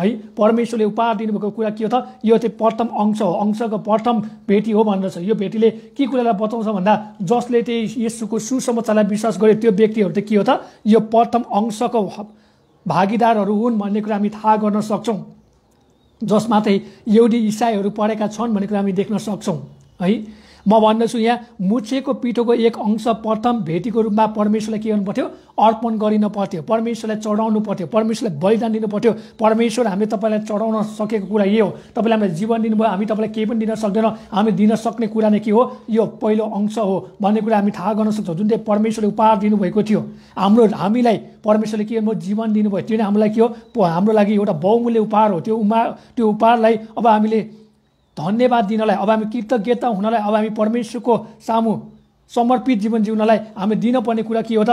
है परमेश्वरले उपहार दिनुभएको कुरा के हो त यो चाहिँ प्रथम अंश हो अंशको प्रथम भेटी हो भनेर छ यो भेटीले के कुरालाई बताउँछ भन्दा जसले चाहिँ यसुको सुसमाचारलाई विश्वास गर्यो त्यो व्यक्तिहरू चाहिँ के हो त यो प्रथम अंशको भागीदारहरू हुन् भन्ने कुरा हामी थाहा गर्न सक्छौँ जसमा चाहिँ एउटी इसाईहरू पढेका छन् भन्ने कुरा हामी देख्न सक्छौँ है म भन्दछु यहाँ मुछेको पिठोको एक अंश प्रथम भेटीको रूपमा परमेश्वरलाई के गर्नु पर्थ्यो अर्पण गरिन पर्थ्यो परमेश्वरलाई चढाउनु पर्थ्यो परमेश्वरलाई बलिदान दिनु पर्थ्यो परमेश्वर हामीले तपाईँलाई चढाउन सकेको कुरा यही हो तपाईँले हामीलाई जीवन दिनुभयो हामी तपाईँलाई केही पनि दिन सक्दैनौँ हामी दिन सक्ने कुरा नै के हो यो पहिलो अंश हो भन्ने कुरा हामी थाहा गर्न सक्छौँ जुन चाहिँ परमेश्वरले उपहार दिनुभएको थियो हाम्रो हामीलाई परमेश्वरले के गर्नुभयो जीवन दिनुभयो त्यो नै हामीलाई के हो हाम्रो लागि एउटा बहुमूल्य उपहार हो त्यो उमा त्यो उपहारलाई अब हामीले धन्यवाद दिनलाई अब हामी कृतज्ञता हुनलाई अब हामी परमेश्वरको सामु समर्पित जीवन जिउनलाई हामी दिनपर्ने कुरा के हो त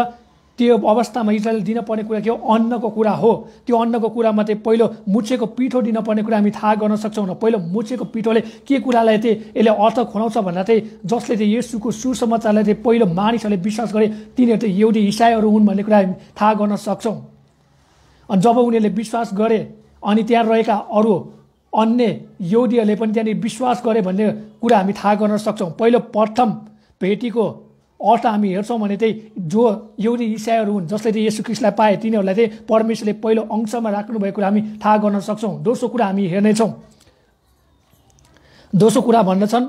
त्यो अवस्थामा इजरायल दिनपर्ने कुरा के हो अन्नको कुरा हो त्यो अन्नको कुरा मात्रै पहिलो मुछेको पिठो दिनपर्ने कुरा हामी थाहा गर्न सक्छौँ पहिलो मुछेको पिठोले के कुरालाई चाहिँ यसले अर्थ खुलाउँछ भन्दा चाहिँ जसले चाहिँ यसुको सुसमाचारलाई चाहिँ पहिलो मानिसहरूले विश्वास गरे तिनीहरू चाहिँ एउटै इसाईहरू हुन् भन्ने कुरा हामी थाहा गर्न सक्छौँ अनि जब उनीहरूले विश्वास गरे अनि त्यहाँ रहेका अरू अन्य यौदीहरूले पनि त्यहाँनिर विश्वास गरे भन्ने कुरा हामी थाहा गर्न सक्छौँ पहिलो प्रथम भेटीको अर्थ हामी हेर्छौँ भने चाहिँ जो यौदी इसाईहरू हुन् जसले चाहिँ यसु क्रिस्टलाई पाए तिनीहरूलाई चाहिँ परमेश्वरले पहिलो अंशमा राख्नुभएको कुरा हामी थाहा गर्न सक्छौँ दोस्रो कुरा हामी हेर्नेछौँ दोस्रो कुरा भन्दछन्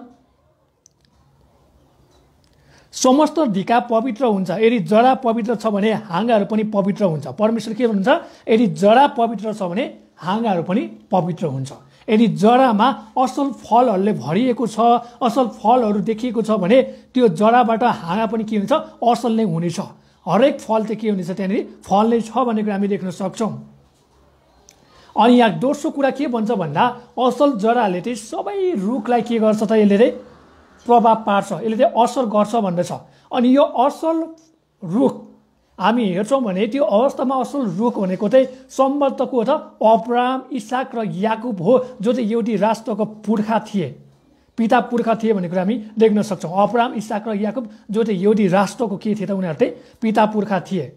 समस्त ढिका पवित्र हुन्छ यदि जरा पवित्र छ भने हाँगाहरू पनि पवित्र हुन्छ परमेश्वर के भन्नुहुन्छ यदि जरा पवित्र छ भने हाँगाहरू पनि पवित्र हुन्छ यदि जरामा असल फलहरूले भरिएको छ असल फलहरू देखिएको छ भने त्यो जराबाट हाँगा पनि के हुन्छ असल नै हुनेछ हरेक फल चाहिँ के हुनेछ त्यहाँनिर फल नै छ भन्ने कुरा हामी देख्न सक्छौँ अनि यहाँ दोस्रो कुरा के भन्छ भन्दा असल जराले चाहिँ सबै रुखलाई के गर्छ त यसले चाहिँ प्रभाव पार्छ यसले चाहिँ असर गर्छ भन्दछ अनि यो असल रुख हामी हेर्छौँ भने त्यो अवस्थामा असल रुख भनेको चाहिँ सम्बद्ध को त अब्राम इसाक र याकुब हो जो चाहिँ एउटी राष्ट्रको पुर्खा थिए पिता पुर्खा थिए भन्ने कुरा हामी देख्न सक्छौँ अपराम इसाक र याकुब जो चाहिँ एउटी राष्ट्रको के थिए त उनीहरू चाहिँ पिता पुर्खा थिए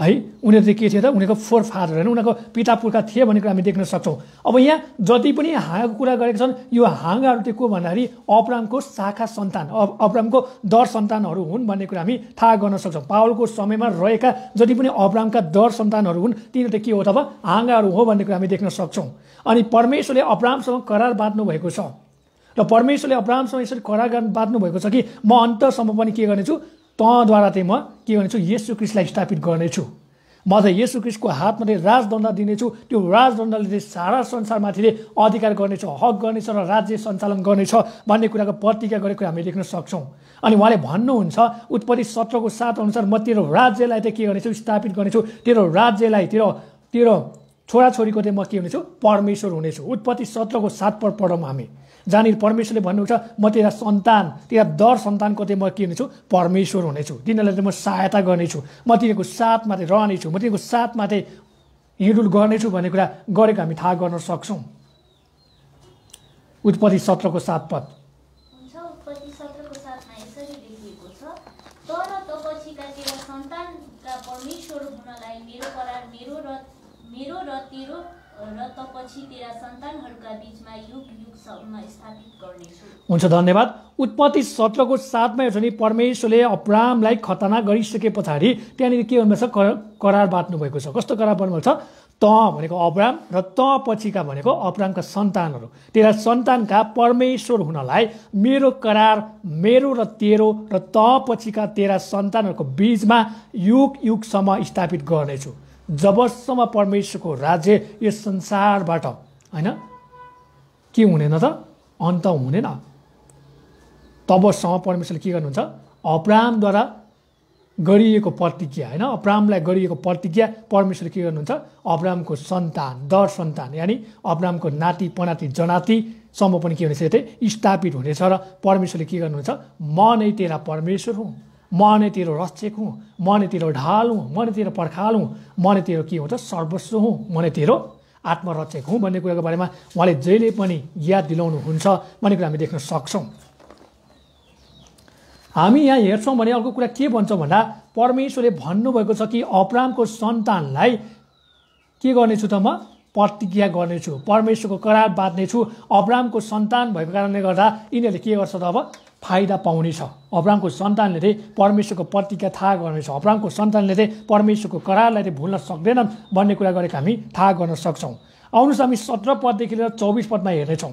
है उनीहरू चाहिँ के थिए त उनीहरूको फोर फादर होइन उनीहरूको पिता पुर्खा थिए भन्ने कुरा हामी देख्न सक्छौँ अब यहाँ जति पनि हाँगाको कुरा गरेका छन् यो हाँगाहरू चाहिँ को भन्दाखेरि अपरामको शाखा सन्तान अब अपरामको दर सन्तानहरू हुन् भन्ने कुरा हामी थाहा गर्न सक्छौँ पावलको समयमा रहेका जति पनि अपरामका दर सन्तानहरू हुन् तिनीहरू त के हो त अब हाँगाहरू हो भन्ने कुरा हामी देख्न सक्छौँ अनि परमेश्वरले अपरामसँग करार बाँध्नु भएको छ र परमेश्वरले अपरामसँग यसरी करार बाँध्नु भएको छ कि म अन्तसम्म पनि के गर्नेछु तँद्वारा चाहिँ म के गर्नेछु यसु क्रिस्टलाई स्थापित गर्नेछु म चाहिँ यसु क्रिस्टको हातमा चाहिँ राजदण्ड दिनेछु त्यो राजदण्डले चाहिँ सारा संसारमाथि अधिकार गर्नेछ हक गर्नेछ र राज्य सञ्चालन गर्नेछ भन्ने कुराको प्रतिज्ञा गरेको हामी देख्न सक्छौँ अनि उहाँले भन्नुहुन्छ उत्पत्ति सत्रको सात अनुसार म तेरो राज्यलाई चाहिँ के गर्नेछु स्थापित गर्नेछु तेरो राज्यलाई तेरो तेरो छोराछोरीको चाहिँ म के हुनेछु परमेश्वर हुनेछु उत्पत्ति सत्रको सात पर पढौँ हामी जहाँनिर परमेश्वरले भन्नुहुन्छ म तेरा सन्तान तेरा दर सन्तानको चाहिँ म के हुनेछु परमेश्वर हुनेछु तिनीहरूलाई चाहिँ म सहायता गर्नेछु म तिनीहरूको साथमा चाहिँ रहनेछु म तिनीहरूको साथमा चाहिँ हिँडुल गर्नेछु भन्ने कुरा गरेको हामी थाहा गर्न सक्छौँ उत्पत्ति सत्रको सात पद परमेश्वर हुनलाई मेरो करार मेरो र मेरो र तेरो र तपछि सन्तानहरूका बिचमा युग युगसम्म स्थापित गर्नेछु हुन्छ धन्यवाद उत्पत्ति सत्रको साथमा हेर्छ नि परमेश्वरले अपरामलाई खतना गरिसके पछाडि त्यहाँनिर के भन्नुभएको छ करार भएको छ कस्तो करार बन्नुभएको छ त भनेको अपराम र त पछिका भनेको अपरामका सन्तानहरू तेरा सन्तानका परमेश्वर हुनलाई मेरो करार मेरो र तेरो र त पछिका तेरा सन्तानहरूको बिचमा युग युगसम्म स्थापित गर्नेछु जबसम्म परमेश्वरको राज्य यस संसारबाट होइन के हुँदैन त अन्त हुँदैन तबसम्म परमेश्वरले के गर्नुहुन्छ अपरामद्वारा गरिएको प्रतिज्ञा होइन अपरामलाई गरिएको प्रतिज्ञा परमेश्वरले के गर्नुहुन्छ अपरामको सन्तान दर सन्तान यानि अपरामको नाति पनाति जनातिसम्म पनि के हुनेछ यतै स्थापित हुनेछ र परमेश्वरले के गर्नुहुन्छ म नै तेरा परमेश्वर हुँ म नै तेरो रक्षक हुँ म नै ढाल हुँ म नै तेरो पर्खाल हुँ म नै के हो त सर्वस्व हुँ म नै तेरो आत्मरक्षक हुँ भन्ने कुराको बारेमा उहाँले जहिले पनि याद दिलाउनुहुन्छ भन्ने कुरा हामी देख्न सक्छौँ हामी यहाँ हेर्छौँ भने अर्को कुरा के भन्छौँ भन्दा परमेश्वरले भन्नुभएको छ कि अपरामको सन्तानलाई के गर्नेछु त म प्रतिज्ञा गर्नेछु परमेश्वरको करार बाँध्नेछु अब्रामको सन्तान भएको कारणले गर्दा यिनीहरूले के गर्छ त अब फाइदा पाउनेछ अब्रामको सन्तानले चाहिँ परमेश्वरको प्रतिज्ञा थाहा गर्नेछ अब्रामको सन्तानले चाहिँ परमेश्वरको करारलाई चाहिँ भुल्न सक्दैनन् भन्ने कुरा गरेको हामी थाहा गर्न सक्छौँ आउनुहोस् हामी सत्र पददेखि लिएर चौबिस पदमा हेर्नेछौँ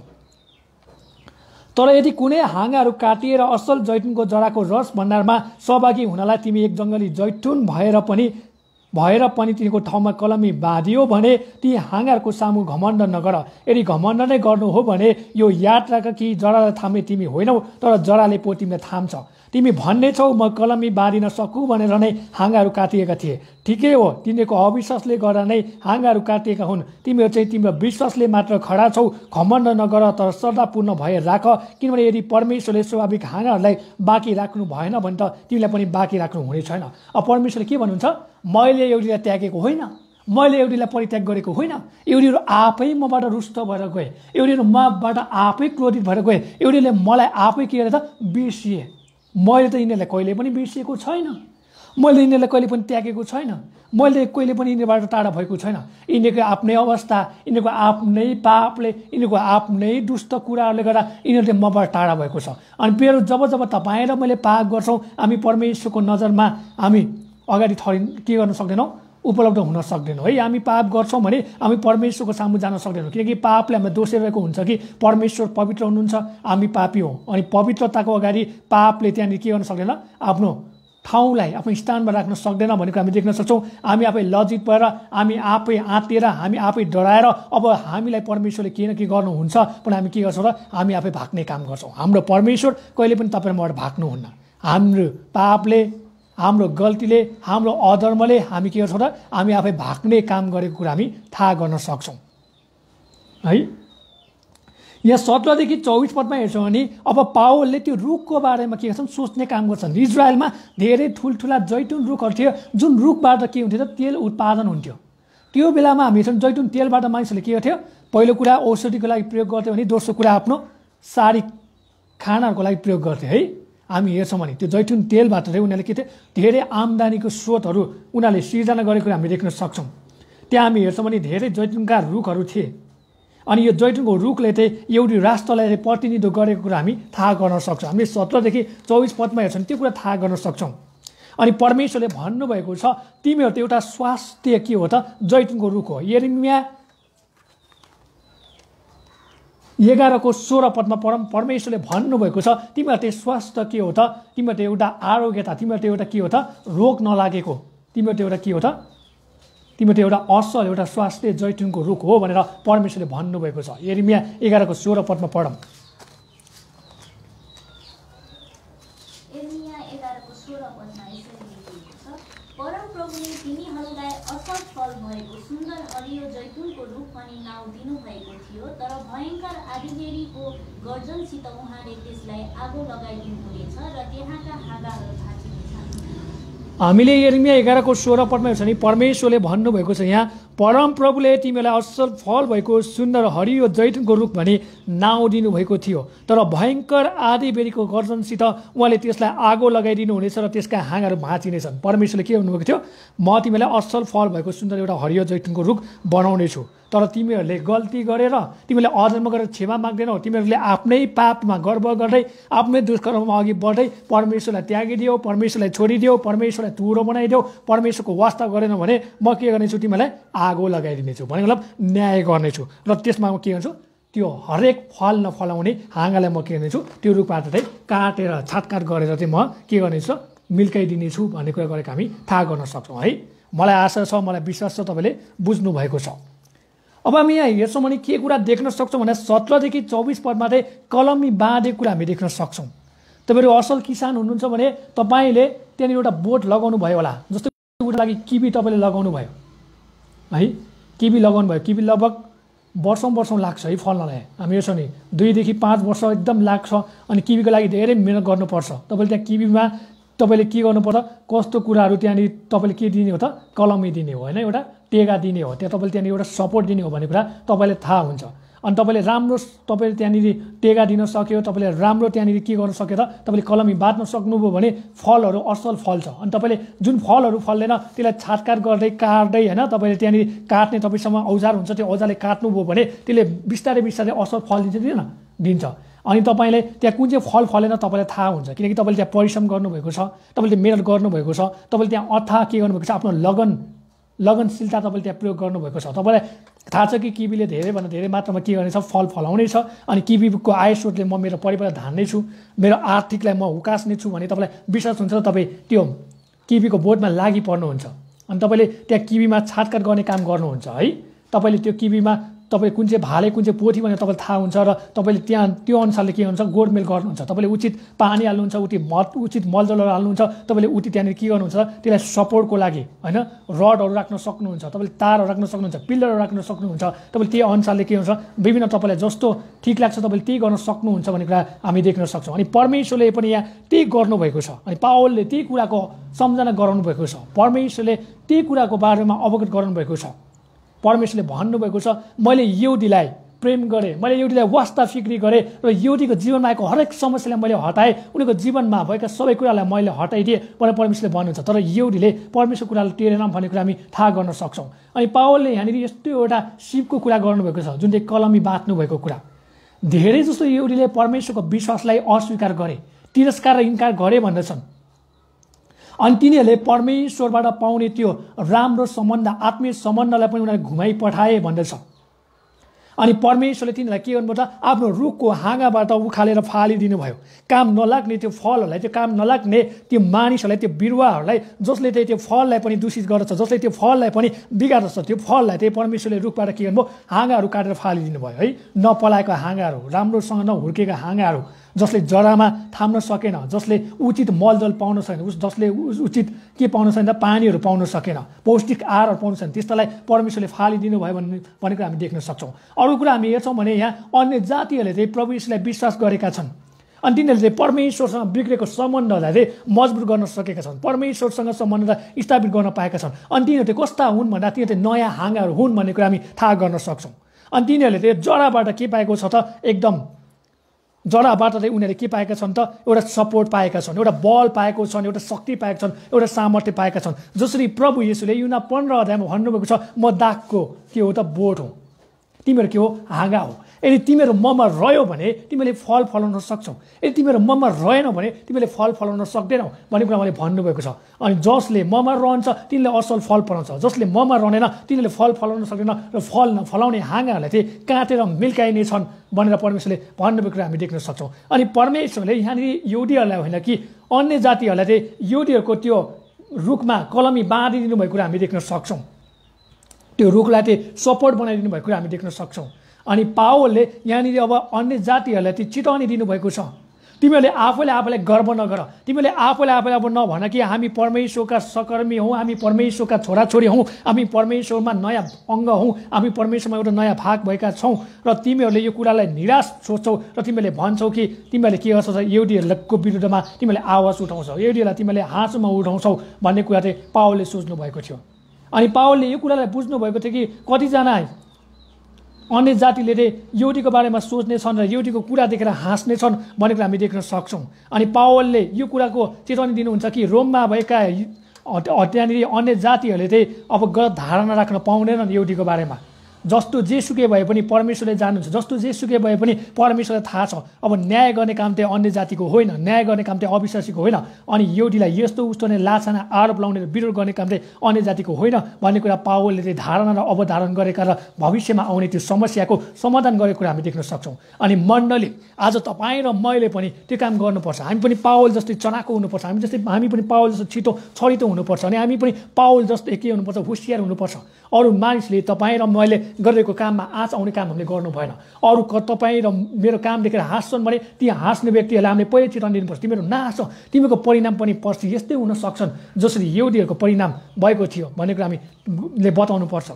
तर यदि कुनै हाँगाहरू काटिएर असल जैतुनको जराको रस भण्डारमा सहभागी हुनलाई तिमी एक जङ्गली जैतुन भएर पनि भएर पनि तिनको ठाउँमा कलमी बाँधियो भने ती हाँगारको सामु घमण्ड नगर यदि घमण्ड नै गर्नु हो भने यो यात्राका कि जरालाई थाम्ने तिमी होइनौ तर जराले पो तिमीलाई थाम्छ तिमी छौ म कलमी बाँधिन सकु भनेर नै हाँगाहरू काटिएका थिए ठिकै हो तिनीहरूको अविश्वासले गर्दा नै हाँगाहरू काटिएका हुन् तिमीहरू चाहिँ तिम्रो विश्वासले मात्र खडा छौ घमण्ड नगर तर श्रद्धापूर्ण भएर राख किनभने यदि परमेश्वरले स्वाभाविक हाँगाहरूलाई बाँकी राख्नु भएन भने त तिमीलाई पनि बाँकी राख्नु हुने छैन अब परमेश्वरले के भन्नुहुन्छ मैले एउटीलाई त्यागेको होइन मैले एउटीलाई परित्याग गरेको होइन एउटीहरू आफै मबाट रुष्ट भएर गएँ एउटीहरू मबाट आफै क्रोधित भएर गएँ एउटीले मलाई आफै के गरेर बिर्सिए मैले त यिनीहरूलाई कहिले पनि बिर्सिएको छैन मैले यिनीहरूलाई कहिले पनि त्यागेको छैन मैले कहिले पनि यिनीहरूबाट टाढा भएको छैन यिनीहरूको आफ्नै अवस्था यिनीहरूको आफ्नै पापले यिनीहरूको आफ्नै दुष्ट कुराहरूले गर्दा यिनीहरूले मबाट टाढा भएको छ अनि मेरो जब जब तपाईँ र मैले पाप गर्छौँ हामी परमेश्वरको नजरमा हामी अगाडि थरि के गर्न सक्दैनौँ उपलब्ध हुन सक्दैनौँ है हामी पाप गर्छौँ भने हामी परमेश्वरको सामु जान सक्दैनौँ किनकि पापले हामीलाई दोस्याइरहेको हुन्छ कि परमेश्वर पवित्र हुनुहुन्छ हामी पापी हौँ अनि पवित्रताको अगाडि पापले त्यहाँनिर के गर्न सक्दैन आफ्नो ठाउँलाई आफ्नो स्थानमा राख्न सक्दैन भनेको हामी देख्न सक्छौँ हामी आफै लजित भएर हामी आफै आँतेर हामी आफै डराएर अब हामीलाई परमेश्वरले के न के गर्नुहुन्छ पनि हामी के गर्छौँ र हामी आफै भाग्ने काम गर्छौँ हाम्रो परमेश्वर कहिले पनि तपाईँ मबाट भाग्नुहुन्न हाम्रो पापले हाम्रो गल्तीले हाम्रो अधर्मले हामी के गर्छौँ त हामी आफै भाग्ने काम गरेको कुरा हामी थाहा गर्न सक्छौँ है यहाँ सत्रदेखि चौबिस पदमा हेर्छौँ भने अब पावलले त्यो रुखको बारेमा के गर्छन् सोच्ने काम गर्छन् इजरायलमा धेरै ठुल्ठुला जैतुन रुखहरू थियो जुन रुखबाट के हुन्थ्यो त तेल उत्पादन हुन्थ्यो त्यो बेलामा हामी हेर्छौँ जैतुन तेलबाट मानिसहरूले के गर्थ्यो पहिलो कुरा औषधिको लागि प्रयोग गर्थ्यो भने दोस्रो कुरा आफ्नो सारी खानाहरूको लागि प्रयोग गर्थ्यो है हामी हेर्छौँ भने त्यो जैतुन तेलबाट चाहिँ उनीहरूले के थियो धेरै आम्दानीको स्रोतहरू उनीहरूले सिर्जना गरेको हामी देख्न सक्छौँ त्यहाँ हामी हेर्छौँ भने धेरै जैतुनका रुखहरू थिए अनि यो जैतुनको रुखले चाहिँ एउटी राष्ट्रलाई प्रतिनिधित्व गरेको कुरा हामी थाहा गर्न सक्छौँ हामीले सत्रदेखि चौबिस पदमा हेर्छौँ त्यो कुरा थाहा गर्न सक्छौँ अनि परमेश्वरले भन्नुभएको छ तिमीहरू त एउटा स्वास्थ्य के हो त जैतुनको रुख हो यरिमिया एघारको सोह्र पदमा परम परमेश्वरले भन्नुभएको छ तिमीहरूले स्वास्थ्य के हो त तिमीहरू एउटा आरोग्यता तिमीहरू एउटा के हो त रोग नलागेको तिमीहरू एउटा के हो त तिमीहरू एउटा असल एउटा स्वास्थ्य जैतुनको रुख हो भनेर परमेश्वरले भन्नुभएको छ एरिमिया एघारको सोह्र पदमा पढौँ लाइब्रेरीको गर्जनसित उहाँले त्यसलाई आगो लगाइदिनुहुनेछ र त्यहाँका हाँगाहरू हामीले यर्मिया एघारको सोह्र पटमा हेर्छ नि परमेश्वरले भन्नुभएको छ यहाँ परमप्रभुले तिमीलाई असल फल भएको सुन्दर हरियो जैतुनको रुख भनी नाउँ दिनुभएको थियो तर भयङ्कर आधी बेरीको गर्जनसित उहाँले त्यसलाई आगो लगाइदिनु हुनेछ र त्यसका हाँगहरू भाँचिनेछन् परमेश्वरले के भन्नुभएको थियो म तिमीलाई असल फल भएको सुन्दर एउटा हरियो जैतुनको रुख बनाउनेछु तर तिमीहरूले गल्ती गरेर तिमीले अजन्म गरेर क्षमा माग्दैनौ तिमीहरूले आफ्नै पापमा गर्व गर्दै आफ्नै दुष्कर्ममा अघि बढ्दै परमेश्वरलाई त्यागिदियो परमेश्वरलाई छोडिदियो परमेश्वरलाई तुरो बनाइदेऊ परमेश्वरको वास्ता गरेनौ भने म के गर्नेछु तिमीलाई आगो लगाइदिनेछु भनेको मतलब न्याय गर्नेछु र त्यसमा म के गर्छु त्यो हरेक फल नफलाउने हाँगालाई म के गर्नेछु त्यो रुखबाट चाहिँ काटेर छाटकाट गरेर चाहिँ म के गर्नेछु मिल्काइदिनेछु भन्ने कुरा गरेको हामी थाहा गर्न सक्छौँ है मलाई आशा छ मलाई विश्वास छ तपाईँले बुझ्नुभएको छ अब हामी यहाँ हेर्छौँ भने के कुरा देख्न सक्छौँ भने सत्रदेखि चौबिस पदमा चाहिँ कलमी बाँधेको कुरा हामी देख्न सक्छौँ तपाईँहरू असल किसान हुनुहुन्छ भने तपाईँले त्यहाँनिर एउटा बोट लगाउनु भयो होला जस्तो लागि किबी तपाईँले लगाउनु भयो है किबी लगाउनु भयो किबी लगभग वर्षौँ वर्षौँ लाग्छ है फल्नलाई हामी यसो नि दुईदेखि पाँच वर्ष एकदम लाग्छ अनि किबीको लागि धेरै मिहिनेत गर्नुपर्छ तपाईँले त्यहाँ किबीमा तपाईँले के गर्नुपर्छ कस्तो कुराहरू त्यहाँनिर तपाईँले के दिने हो त कलमी दिने हो होइन एउटा टेगा दिने हो त्यहाँ तपाईँले त्यहाँनिर एउटा सपोर्ट दिने हो भन्ने कुरा तपाईँलाई थाहा हुन्छ अनि तपाईँले राम्रो तपाईँले त्यहाँनिर टेगा दिन सक्यो तपाईँले राम्रो त्यहाँनिर के गर्न सक्यो त तपाईँले कलमी बाँध्न सक्नुभयो भने फलहरू असल फल्छ अनि तपाईँले जुन फलहरू फल्दैन त्यसलाई छाटकाट गर्दै काट्दै होइन तपाईँले त्यहाँनिर काट्ने तपाईँसँग औजार हुन्छ त्यो औजारले काट्नुभयो भने त्यसले बिस्तारै बिस्तारै असल फल दिन्छ दिँदैन दिन्छ अनि तपाईँले त्यहाँ कुन चाहिँ फल फलेन तपाईँलाई थाहा हुन्छ किनकि तपाईँले त्यहाँ परिश्रम गर्नुभएको छ तपाईँले मेहनत गर्नुभएको छ तपाईँले त्यहाँ अथाह के गर्नुभएको छ आफ्नो लगन लगनशीलता तपाईँले त्यहाँ प्रयोग गर्नुभएको छ तपाईँलाई थाहा छ कि किबीले धेरैभन्दा धेरै मात्रामा के गर्नेछ फल फलाउने छ अनि किबीको आय स्रोतले म मेरो परिवार धान्नेछु मेरो आर्थिकलाई म हुकास्ने छु भने तपाईँलाई विश्वास हुन्छ तपाईँ त्यो किबीको बोर्डमा लागि पर्नुहुन्छ अनि तपाईँले त्यहाँ किबीमा छाटकाट गर्ने काम गर्नुहुन्छ है तपाईँले त्यो किबीमा तपाईँले कुन चाहिँ भाले कुन चाहिँ पोथी भनेर तपाईँलाई थाहा हुन्छ र तपाईँले त्यहाँ त्यो अनुसारले के हुन्छ गोडमेल गर्नुहुन्छ तपाईँले उचित पानी हाल्नुहुन्छ उति मल उचित मलजलहरू हाल्नुहुन्छ तपाईँले उति त्यहाँनिर के गर्नुहुन्छ त्यसलाई सपोर्टको लागि होइन रडहरू राख्न सक्नुहुन्छ तपाईँले तारहरू राख्न सक्नुहुन्छ पिल्लरहरू राख्न सक्नुहुन्छ तपाईँले त्यही अनुसारले के हुन्छ विभिन्न तपाईँलाई जस्तो ठिक लाग्छ तपाईँले त्यही गर्न सक्नुहुन्छ भन्ने कुरा हामी देख्न सक्छौँ अनि परमेश्वरले पनि यहाँ त्यही गर्नुभएको छ अनि पावलले त्यही कुराको सम्झना गराउनु भएको छ परमेश्वरले त्यही कुराको बारेमा अवगत गराउनु भएको छ परमेश्वरले भन्नुभएको छ मैले युदीलाई प्रेम गरेँ मैले युदीलाई वास्ता फिक्री गरेँ र युदीको जीवनमा आएको हरेक समस्यालाई मैले हटाएँ उनीहरूको जीवनमा भएका सबै कुरालाई मैले हटाइदिएँ भनेर परमेश्वरले भन्नुहुन्छ तर युदीले परमेश्वर कुरालाई टेरेन भन्ने कुरा हामी थाहा गर्न सक्छौँ अनि पावलले यहाँनिर यस्तो एउटा शिवको कुरा गर्नुभएको छ जुन चाहिँ कलमी बाँच्नुभएको कुरा धेरै जस्तो युदीले परमेश्वरको विश्वासलाई अस्वीकार गरे तिरस्कार र इन्कार गरे भन्दछन् अनि तिनीहरूले परमेश्वरबाट पाउने त्यो राम्रो सम्बन्ध आत्मीय सम्बन्धलाई पनि उनीहरूले घुमाइ पठाए भन्दैछ अनि परमेश्वरले तिनीहरूलाई के गर्नुपर्छ आफ्नो रुखको हाँगाबाट उखालेर फालिदिनु भयो काम नलाग्ने त्यो फलहरूलाई त्यो काम नलाग्ने त्यो मानिसहरूलाई त्यो बिरुवाहरूलाई जसले चाहिँ त्यो फललाई पनि दूषित गर्दछ जसले त्यो फललाई पनि बिगार्दछ त्यो फललाई त्यही परमेश्वरले रुखबाट के गर्नुभयो हाँगाहरू काटेर फालिदिनु भयो है नपलाएको हाँगाहरू राम्रोसँग नहुर्केका हाँगाहरू जसले जरामा थाम्न सकेन जसले उचित मलजल पाउन सकेन उस जसले उचित के पाउन सकेन पानीहरू पाउन सकेन पौष्टिक आहारहरू पाउन सकेन त्यस्तालाई परमेश्वरले फालिदिनु भयो भन्ने भनेको हामी देख्न सक्छौँ अरू कुरा हामी हेर्छौँ भने यहाँ अन्य जातिहरूले चाहिँ प्रभु यसलाई विश्वास गरेका छन् अनि तिनीहरूले चाहिँ परमेश्वरसँग बिग्रेको सम्बन्धलाई चाहिँ मजबुत गर्न सकेका छन् परमेश्वरसँग सम्बन्धलाई स्थापित गर्न पाएका छन् अनि तिनीहरू चाहिँ कस्ता हुन् भन्दा तिनीहरू चाहिँ नयाँ हाँगाहरू हुन् भन्ने कुरा हामी थाहा गर्न सक्छौँ अनि तिनीहरूले चाहिँ जराबाट के पाएको छ त एकदम जराबाट चाहिँ उनीहरूले के पाएका छन् त एउटा सपोर्ट पाएका छन् एउटा बल पाएको छन् एउटा शक्ति पाएका छन् एउटा सामर्थ्य पाएका छन् जसरी प्रभु यसुले युना पन्ध्र अध्यायमा भन्नुभएको छ म दागको के हो त बोट हो तिमीहरू के हो हाँगा हो यदि तिमीहरू ममा रह्यो भने तिमीले फल फलाउन सक्छौ यदि तिमीहरू ममा रहेनौ भने तिमीले फल फलाउन सक्दैनौ भन्ने कुरा उहाँले भन्नुभएको छ अनि जसले ममा रहन्छ तिनले असल फल फलाउँछ जसले ममा रहनेन तिनीहरूले फल फलाउन सक्दैन र फल फलाउने हाँगाहरूलाई चाहिँ काटेर मिल्काइने छन् भनेर परमेश्वरले भन्नुभएको कुरा हामी देख्न सक्छौँ अनि परमेश्वरले यहाँनिर युडीहरूलाई होइन कि अन्य जातिहरूलाई चाहिँ युडीहरूको त्यो रुखमा कलमी बाँधिदिनु भएको कुरा हामी देख्न सक्छौँ त्यो रुखलाई चाहिँ सपोर्ट बनाइदिनु भएको हामी देख्न सक्छौँ अनि पावलले यहाँनिर अब अन्य जातिहरूलाई चाहिँ चेतावनी दिनुभएको छ तिमीहरूले आफैले आफैलाई गर्व नगर तिमीहरूले आफैले आफैलाई अब नभन कि हामी परमेश्वरका सकर्मी हौँ हामी परमेश्वरका छोराछोरी हौँ हामी परमेश्वरमा नयाँ अङ्ग हौँ हामी परमेश्वरमा एउटा नयाँ भाग भएका छौँ र तिमीहरूले यो कुरालाई निराश सोच्छौ र तिमीहरूले भन्छौ कि तिमीहरूले के गर्छौ एउटीहरूको विरुद्धमा तिमीहरूले आवाज उठाउँछौ एउटीहरूलाई तिमीहरूले हाँसोमा उठाउँछौ भन्ने कुरा चाहिँ पावलले सोच्नु भएको थियो अनि पावलले यो कुरालाई बुझ्नु भएको थियो कि कतिजना अन्य जातिले चाहिँ युडीको बारेमा सोच्ने छन् र युडीको कुरा देखेर हाँस्ने छन् भनेको हामी देख्न सक्छौँ अनि पावलले यो कुराको चेतावनी दिनुहुन्छ कि रोममा भएका त्यहाँनिर अन्य जातिहरूले चाहिँ अब गलत धारणा राख्न पाउँदैनन् युडीको बारेमा जस्तो जेसुकै भए पनि परमेश्वरले जान्नुहुन्छ जस्तो जेसुकै भए पनि परमेश्वरलाई थाहा छ अब न्याय गर्ने काम चाहिँ अन्य जातिको होइन न्याय गर्ने काम चाहिँ अविश्वासीको होइन अनि एउटीलाई यस्तो उस्तो नै लाछाना आरोप लाउने र विरोध गर्ने काम चाहिँ अन्य जातिको होइन भन्ने कुरा पावलले चाहिँ धारणा र अवधारण गरेका र भविष्यमा आउने त्यो समस्याको समाधान गरेको कुरा हामी देख्न सक्छौँ अनि मण्डली आज तपाईँ र मैले पनि त्यो काम गर्नुपर्छ हामी पनि पावल जस्तै चनाको हुनुपर्छ हामी जस्तै हामी पनि पावल जस्तो छिटो छरितो हुनुपर्छ अनि हामी पनि पावल जस्तो एकै हुनुपर्छ होसियार हुनुपर्छ अरू मानिसले तपाईँ र मैले गरिरहेको काममा आँच आउने काम हामीले गर्नु भएन अरू क तपाईँ र मेरो काम देखेर हाँस्छन् भने ती हाँस्ने व्यक्तिहरूलाई हामीले पहिले चेतना दिनुपर्छ तिमीहरू नहाँस तिमीहरूको परिणाम पनि पर्सि यस्तै हुन सक्छन् जसरी युदीहरूको परिणाम भएको थियो भन्ने कुरा हामीले बताउनुपर्छ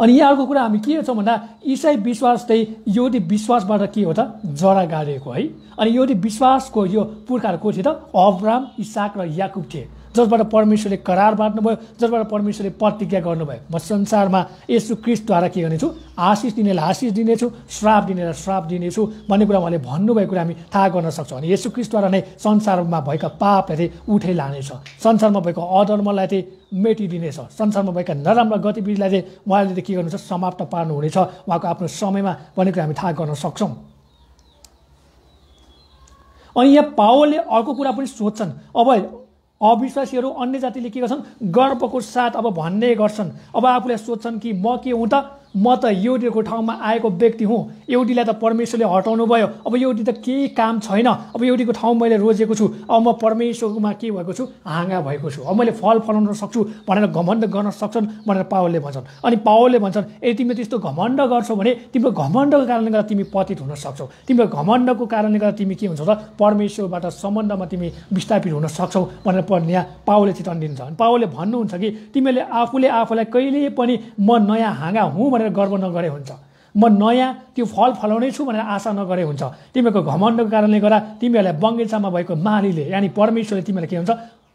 अनि यहाँ अर्को कुरा हामी के छौँ भन्दा इसाई विश्वास चाहिँ योदी विश्वासबाट के हो त जरा गाडिएको है अनि योदी विश्वासको यो पुर्खाहरू को थियो त अब्राम इसाक र याकुब थिए जसबाट परमेश्वरले करार बाँड्नुभयो जसबाट परमेश्वरले प्रतिज्ञा गर्नुभयो म संसारमा यसो क्रिस्टद्वारा के गर्नेछु आशिष दिनेलाई आशिष दिनेछु श्राप दिनेलाई श्राप दिनेछु भन्ने कुरा उहाँले भन्नुभएको कुरा हामी थाहा गर्न सक्छौँ अनि यसो क्रिस्टद्वारा नै संसारमा भएका पापहरू उठै लानेछ संसारमा भएको अधर्मलाई चाहिँ मेटिदिनेछ संसारमा भएका नराम्रा गतिविधिलाई चाहिँ उहाँले चाहिँ के गर्नुहुन्छ समाप्त पार्नुहुनेछ उहाँको आफ्नो समयमा भन्ने कुरा हामी थाहा गर्न सक्छौँ अनि यहाँ पावलले अर्को कुरा पनि सोध्छन् अब अविश्वासीहरू अन्य जातिले के गर्छन् गर्वको साथ अब भन्ने गर्छन् अब आफूलाई सोध्छन् कि म के हुँ त म त एउटीको ठाउँमा आएको व्यक्ति हुँ एउटीलाई त परमेश्वरले हटाउनु भयो अब एउटी त केही काम छैन अब एउटीको ठाउँ मैले रोजेको छु अब म परमेश्वरमा के भएको छु हाँगा भएको छु अब मैले फल फलाउन सक्छु भनेर घमण्ड गर्न सक्छन् भनेर पावलले भन्छन् अनि पावलले भन्छन् यदि तिमीले त्यस्तो घमण्ड गर्छौ भने तिम्रो घमण्डको कारणले गर्दा तिमी पतित हुन सक्छौ तिम्रो घमण्डको कारणले गर्दा तिमी के हुन्छौ त परमेश्वरबाट सम्बन्धमा तिमी विस्थापित हुन सक्छौ भनेर यहाँ पावलले चितन दिन्छ अनि पावलले भन्नुहुन्छ कि तिमीहरूले आफूले आफूलाई कहिले पनि म नयाँ हाँगा हुँ भनेर गर्व नगरे हुन्छ म नयाँ त्यो फल फलाउने छु भनेर आशा नगरे हुन्छ तिमीहरूको घमण्डको कारणले गर्दा तिमीहरूलाई बगैँचामा भएको मालीले यानि परमेश्वरले तिमीलाई के हुन्छ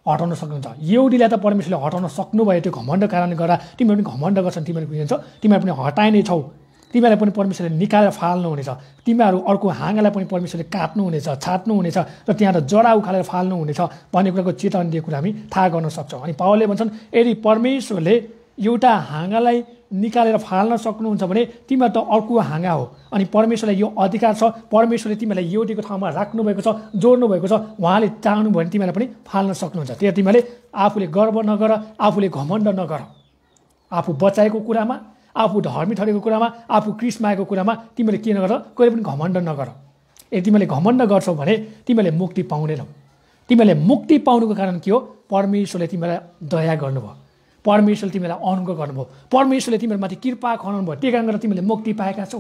हटाउन सक्नुहुन्छ एउटीलाई त परमेश्वरले हटाउन सक्नुभयो त्यो घमण्ड कारणले गर्दा तिमीहरू पनि घमण्ड गर्छन् तिमीहरू के हुन्छ तिमीहरू पनि हटाइने छौ तिमीहरूलाई पनि परमेश्वरले निकालेर फाल्नुहुनेछ तिमीहरू अर्को हाँगालाई पनि परमेश्वरले काट्नुहुनेछ छाट्नुहुनेछ र त्यहाँ त जरा उखालेर फाल्नुहुनेछ भन्ने कुराको चेतावनी दिएको कुरा हामी थाहा गर्न सक्छौँ अनि पावलले भन्छन् यदि परमेश्वरले एउटा हाँगालाई निकालेर फाल्न सक्नुहुन्छ भने तिमीहरू त अर्को हाँगा हो अनि परमेश्वरलाई यो अधिकार छ परमेश्वरले तिमीहरूलाई यो दिएको ठाउँमा राख्नुभएको छ जोड्नुभएको छ उहाँले चाहनुभयो भने तिमीहरूलाई पनि फाल्न सक्नुहुन्छ त्यहाँ तिमीहरूले आफूले गर्व नगर आफूले घमण्ड नगर आफू बचाएको कुरामा आफू धर्मी ठरेको कुरामा आफू क्रिस्माएको कुरामा तिमीले के नगर कहिले पनि घमण्ड नगर यदि तिमीले घमण्ड गर्छौ भने तिमीले मुक्ति पाउँदैनौ तिमीले मुक्ति पाउनुको कारण के हो परमेश्वरले तिमीलाई दया गर्नुभयो परमेश्वरले तिमीलाई अनुग्रह गर्नुभयो परमेश्वरले तिमीहरूमाथि कृपा खनाउनु भयो त्यही कारण गर्दा तिमीले मुक्ति पाएका छौ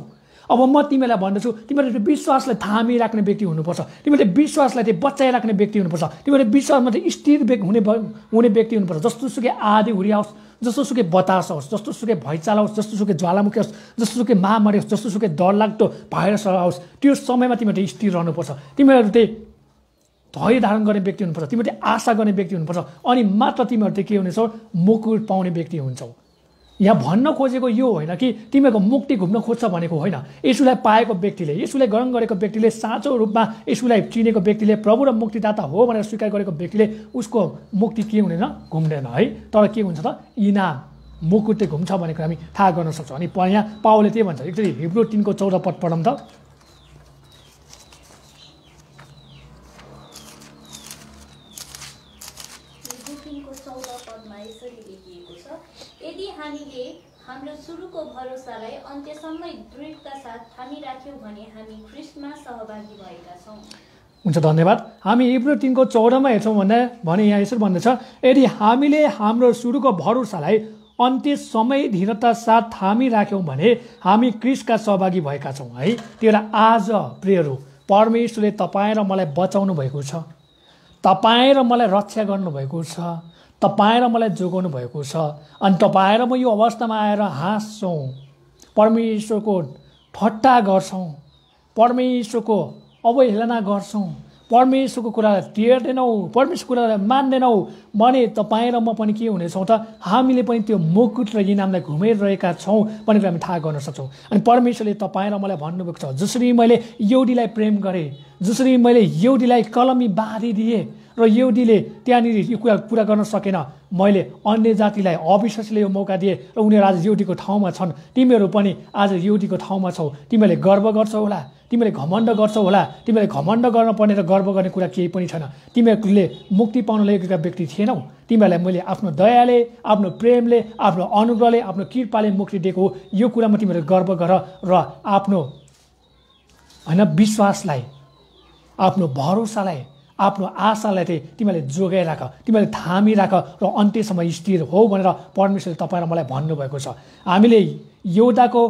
अब म तिमीलाई भन्दछु तिमीहरूले विश्वासलाई थामी राख्ने व्यक्ति हुनुपर्छ तिमीले विश्वासलाई त्यो बचाइराख्ने व्यक्ति हुनुपर्छ तिमीहरूले विश्वासमा चाहिँ स्थिर हुने हुने व्यक्ति हुनुपर्छ जस्तो सुकै आधी हुरी जस्तो सुकै बतास होस् जस्तो सुकै भैँचाल होस् जस्तो सुकै ज्वालामुखी होस् जस्तो सुकै महामारी होस् जस्तो सुकै डरलाग्दो भाइरस आओस् त्यो समयमा तिमीहरूले स्थिर रहनुपर्छ तिमीहरू त्यही धैर्य धारण गर्ने व्यक्ति हुनुपर्छ तिमीहरूले आशा गर्ने व्यक्ति हुनुपर्छ अनि मात्र तिमीहरू चाहिँ के हुनेछौ मुकुट पाउने व्यक्ति हुन्छौ यहाँ भन्न खोजेको यो होइन कि तिमीहरूको मुक्ति घुम्न खोज्छ भनेको होइन यसुलाई पाएको व्यक्तिले यसुलाई ग्रहण गरेको व्यक्तिले साँचो रूपमा यसुलाई चिनेको व्यक्तिले प्रभु र मुक्तिदाता हो भनेर स्वीकार गरेको व्यक्तिले उसको मुक्ति के हुँदैन घुम्दैन है तर के हुन्छ त इनाम मुकुटे घुम्छ भनेको हामी थाहा गर्न सक्छौँ अनि यहाँ पाओले त्यही भन्छ एकचोटि हिब्रो तिनको चौध पट पढौँ त परम्परालाई अन्त्यसम्मै दृढता साथ थामी राख्यौँ भने हामी ख्रिस्टमा सहभागी भएका छौँ हुन्छ धन्यवाद हामी इब्रो तिनको चौधमा हेर्छौँ भन्दा भने यहाँ यसरी भन्दछ यदि हामीले हाम्रो सुरुको भरोसालाई अन्त्य समय धीरता साथ थामी राख्यौँ भने हामी क्रिसका सहभागी भएका छौँ है त्यही आज प्रियहरू परमेश्वरले तपाईँ र मलाई बचाउनु भएको छ तपाईँ र मलाई रक्षा गर्नुभएको छ तपाईँ र मलाई जोगाउनु भएको छ अनि तपाईँ र म यो अवस्थामा आएर हाँस्छौँ परमेश्वरको ठट्टा गर्छौँ परमेश्वरको अवहेलना गर्छौँ परमेश्वरको कुरालाई टेर्दैनौँ परमेश्वर कुरालाई मान्दैनौँ भने तपाईँ र म पनि के हुनेछौँ त हामीले पनि त्यो मुकुट र इनामलाई घुमाइरहेका छौँ भनेर हामी थाहा गर्न सक्छौँ अनि परमेश्वरले तपाईँ र मलाई भन्नुभएको छ जसरी मैले एउटीलाई प्रेम गरेँ जसरी मैले एउटीलाई कलमी बाँधिदिएँ र युडीले त्यहाँनिर यो कुरा पुरा गर्न सकेन मैले अन्य जातिलाई अविश्वासीले यो मौका दिएँ र उनीहरू आज युडीको ठाउँमा छन् तिमीहरू पनि आज युडीको ठाउँमा छौ तिमीहरूले गर्व गर्छौ होला तिमीले घमण्ड गर्छौ होला तिमीले घमण्ड गर्न पर्ने र गर्व गर्ने कुरा केही पनि छैन तिमीहरूले मुक्ति पाउन लगेका व्यक्ति थिएनौ तिमीहरूलाई मैले आफ्नो दयाले आफ्नो प्रेमले आफ्नो अनुग्रहले आफ्नो कृपाले मुक्ति दिएको हो यो कुरामा तिमीहरू गर्व गर र आफ्नो होइन विश्वासलाई आफ्नो भरोसालाई आफ्नो आशालाई चाहिँ तिमीले जोगाइराख तिमीले थामिराख र अन्त्यसम्म स्थिर हो भनेर परमेश्वरले तपाईँ र मलाई भन्नुभएको छ हामीले एउटाको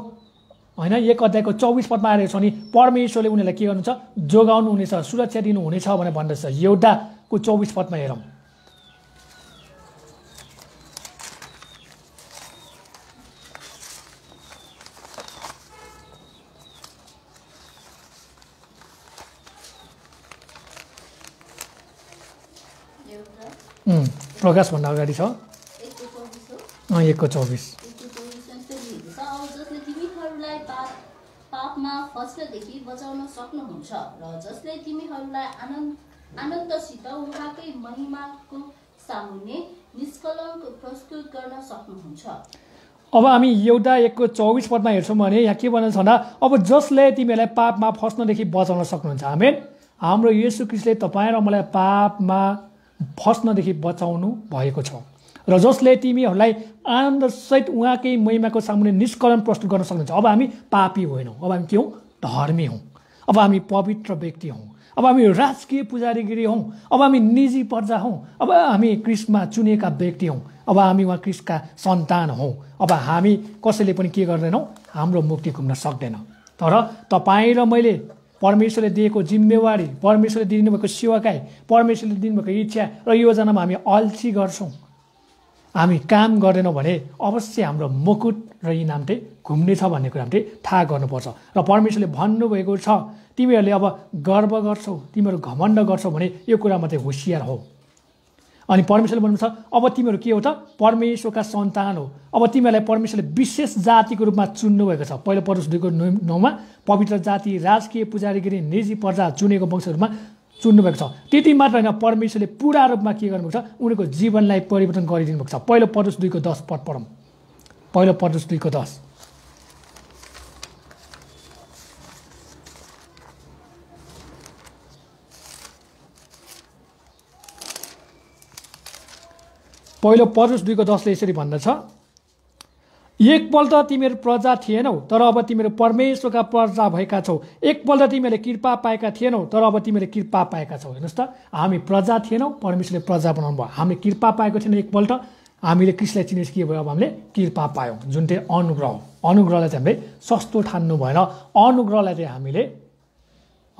होइन एक अध्यायको चौबिस पदमा आएर छ नि परमेश्वरले उनीहरूलाई के गर्नुहुन्छ जोगाउनु हुनेछ सुरक्षा दिनुहुनेछ भनेर भन्दैछ एउटाको चौबिस पदमा हेरौँ प्रकाशभन्दा अगाडि छ एकको चौबिस अब हामी एउटा एकको चौबिस पदमा हेर्छौँ भने यहाँ के छ भन्दा अब जसले तिमीहरूलाई पापमा फस्नदेखि बचाउन सक्नुहुन्छ हामी हाम्रो यसु क्रिस्टले तपाईँ र मलाई पापमा फस्नदेखि बचाउनु भएको छ र जसले तिमीहरूलाई आनन्दसहित उहाँकै महिमाको सामुने निष्कलन प्रस्तुत गर्न सक्नुहुन्छ अब हामी पापी होइनौँ अब हामी के हौँ धर्मी हौँ अब हामी पवित्र व्यक्ति हौँ अब हामी राजकीय पुजारीगिरी हौँ अब हामी निजी पर्जा हौँ अब हामी क्रिसमा चुनेका व्यक्ति हौँ अब हामी उहाँ क्रिसका सन्तान हौँ अब हामी कसैले पनि के गर्दैनौँ हाम्रो मुक्ति घुम्न सक्दैन तर तपाईँ र मैले परमेश्वरले दिएको जिम्मेवारी परमेश्वरले दिनुभएको सेवाकाई परमेश्वरले दिनुभएको इच्छा र योजनामा हामी अल्छी गर्छौँ हामी काम गर्दैनौँ भने अवश्य हाम्रो मुकुट र इनाम चाहिँ घुम्ने छ भन्ने कुरा हामीले थाहा गर्नुपर्छ र परमेश्वरले भन्नुभएको छ तिमीहरूले अब गर्व गर्छौ तिमीहरू घमण्ड गर्छौ भने यो कुरामा चाहिँ होसियार हो अनि परमेश्वरले भन्नुहुन्छ अब तिमीहरू के हो त परमेश्वरका सन्तान हो अब तिमीहरूलाई परमेश्वरले विशेष जातिको रूपमा चुन्नुभएको छ पहिलो परमेश्वर दुईको नौमा पवित्र जाति राजकीय पुजारीगिरी निजी प्रजा चुनेको वंशहरूमा चुन्नुभएको छ त्यति मात्र होइन परमेश्वरले पुरा रूपमा के गर्नुभएको छ उनीहरूको जीवनलाई परिवर्तन गरिदिनु भएको छ पहिलो परुष दुईको दस पट पढौँ पहिलो परुष दुईको दस पहिलो परुष दुईको दसले यसरी भन्दछ एकपल्ट तिमीहरू प्रजा थिएनौ तर अब तिमीहरू परमेश्वरका प्रजा भएका छौ एकपल्ट तिमीहरूले कृपा पाएका थिएनौ तर अब तिमीहरूले कृपा पाएका छौ हेर्नुहोस् त हामी प्रजा थिएनौ परमेश्वरले प्रजा बनाउनु भयो हामीले कृपा पाएको थिएन एकपल्ट हामीले कृषिलाई चिनेपछि के भयो अब हामीले कृपा पायौँ जुन चाहिँ अनुग्रह अनुग्रहलाई चाहिँ हामीले सस्तो ठान्नु भएन अनुग्रहलाई चाहिँ हामीले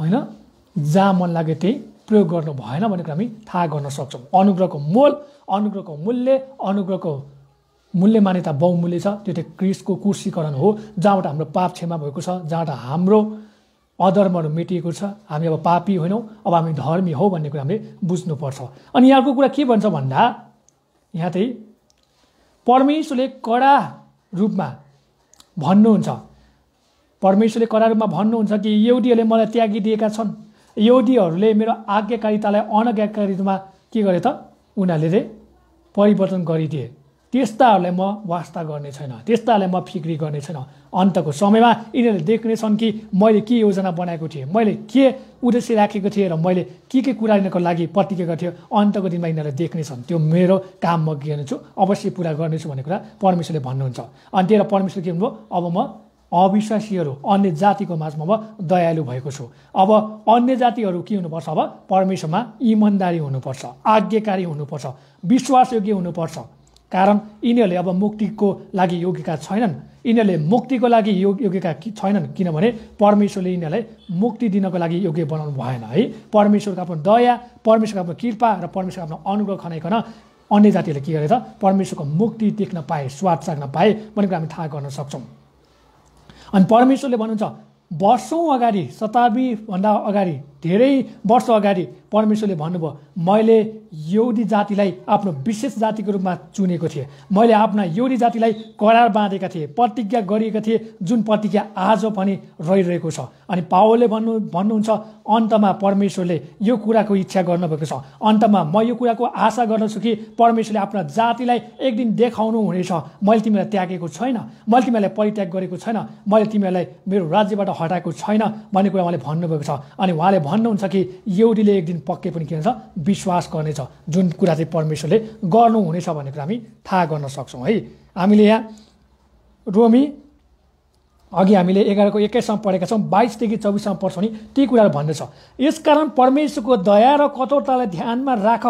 होइन जहाँ मन लाग्यो त्यही प्रयोग गर्नु भएन भनेको हामी थाहा गर्न सक्छौँ अनुग्रहको मोल अनुग्रहको मूल्य अनुग्रहको मूल्य मान्यता बहुमूल्य छ त्यो चाहिँ क्रिसको कुर्सीकरण हो जहाँबाट हाम्रो पाप क्षमा भएको छ जहाँबाट हाम्रो अधर्महरू मेटिएको छ हामी अब पापी होइनौँ अब हामी धर्मी हो भन्ने कुरा हामीले बुझ्नुपर्छ अनि यहाँको कुरा के भन्छ भन्दा यहाँ चाहिँ परमेश्वरले कडा रूपमा भन्नुहुन्छ परमेश्वरले कडा रूपमा भन्नुहुन्छ कि एउटीहरूले मलाई त्यागिदिएका छन् यहुदीहरूले मेरो आज्ञाकारितालाई अनज्ञाकारितामा के गरे त उनीहरूले चाहिँ परिवर्तन गरिदिए त्यस्ताहरूलाई म वास्ता गर्ने छैन त्यस्ताहरूलाई म फिक्री गर्ने छैन अन्तको समयमा यिनीहरूले देख्नेछन् कि मैले के योजना बनाएको थिएँ मैले के उद्देश्य राखेको थिएँ र मैले के के कुरा यिनीहरूको लागि प्रतिकेको थियो अन्तको दिनमा यिनीहरूले देख्नेछन् त्यो मेरो काम म गर्नेछु अवश्य पुरा गर्नेछु भन्ने कुरा परमेश्वरले भन्नुहुन्छ अनि त्यही परमेश्वर के भन्नुभयो अब म अविश्वासीहरू अन्य जातिको माझमा म दयालु भएको छु अब अन्य जातिहरू के हुनुपर्छ अब परमेश्वरमा इमान्दारी हुनुपर्छ आज्ञाकारी हुनुपर्छ विश्वासयोग्य हुनुपर्छ कारण यिनीहरूले अब मुक्तिको लागि योग्यका छैनन् यिनीहरूले मुक्तिको लागि यो योग्यका छैनन् किनभने परमेश्वरले यिनीहरूलाई मुक्ति दिनको लागि योग्य बनाउनु भएन है परमेश्वरको आफ्नो दया परमेश्वरको आफ्नो कृपा र परमेश्वरको आफ्नो अनुग्रह खनाइकन अन्य जातिहरूले के गरे त परमेश्वरको मुक्ति देख्न पाए स्वाद चाख्न पाए भनेको हामी थाहा गर्न सक्छौँ अनि परमेश्वरले भन्नुहुन्छ वर्षौँ अगाडि शताब्दीभन्दा अगाडि धेरै वर्ष अगाडि परमेश्वरले भन्नुभयो मैले एउटी जातिलाई आफ्नो विशेष जातिको रूपमा चुनेको थिएँ मैले आफ्ना यौदी जातिलाई करार बाँधेका थिएँ प्रतिज्ञा गरिएका थिएँ जुन प्रतिज्ञा आज पनि रहिरहेको छ अनि पावलले भन्नु भन्नुहुन्छ अन्तमा परमेश्वरले यो कुराको इच्छा गर्नुभएको छ अन्तमा म यो कुराको आशा गर्दछु कि परमेश्वरले आफ्ना जातिलाई एक दिन देखाउनु हुनेछ मैले तिमीलाई त्यागेको छैन मैले तिमीहरूलाई परित्याग गरेको छैन मैले तिमीहरूलाई मेरो राज्यबाट हटाएको छैन भन्ने कुरा उहाँले भन्नुभएको छ अनि उहाँले भन्नुहुन्छ कि एउटीले एक दिन पक्कै पनि के भन्छ विश्वास गर्नेछ जुन कुरा चाहिँ परमेश्वरले गर्नुहुनेछ भन्ने कुरा हामी थाहा गर्न सक्छौँ है हामीले यहाँ रोमी अघि हामीले एघारको एक्काइससम्म पढेका छौँ बाइसदेखि चौबिससम्म पढ्छौँ नि त्यही कुराहरू भन्दैछ यसकारण परमेश्वरको दया र कठोरतालाई ध्यानमा राख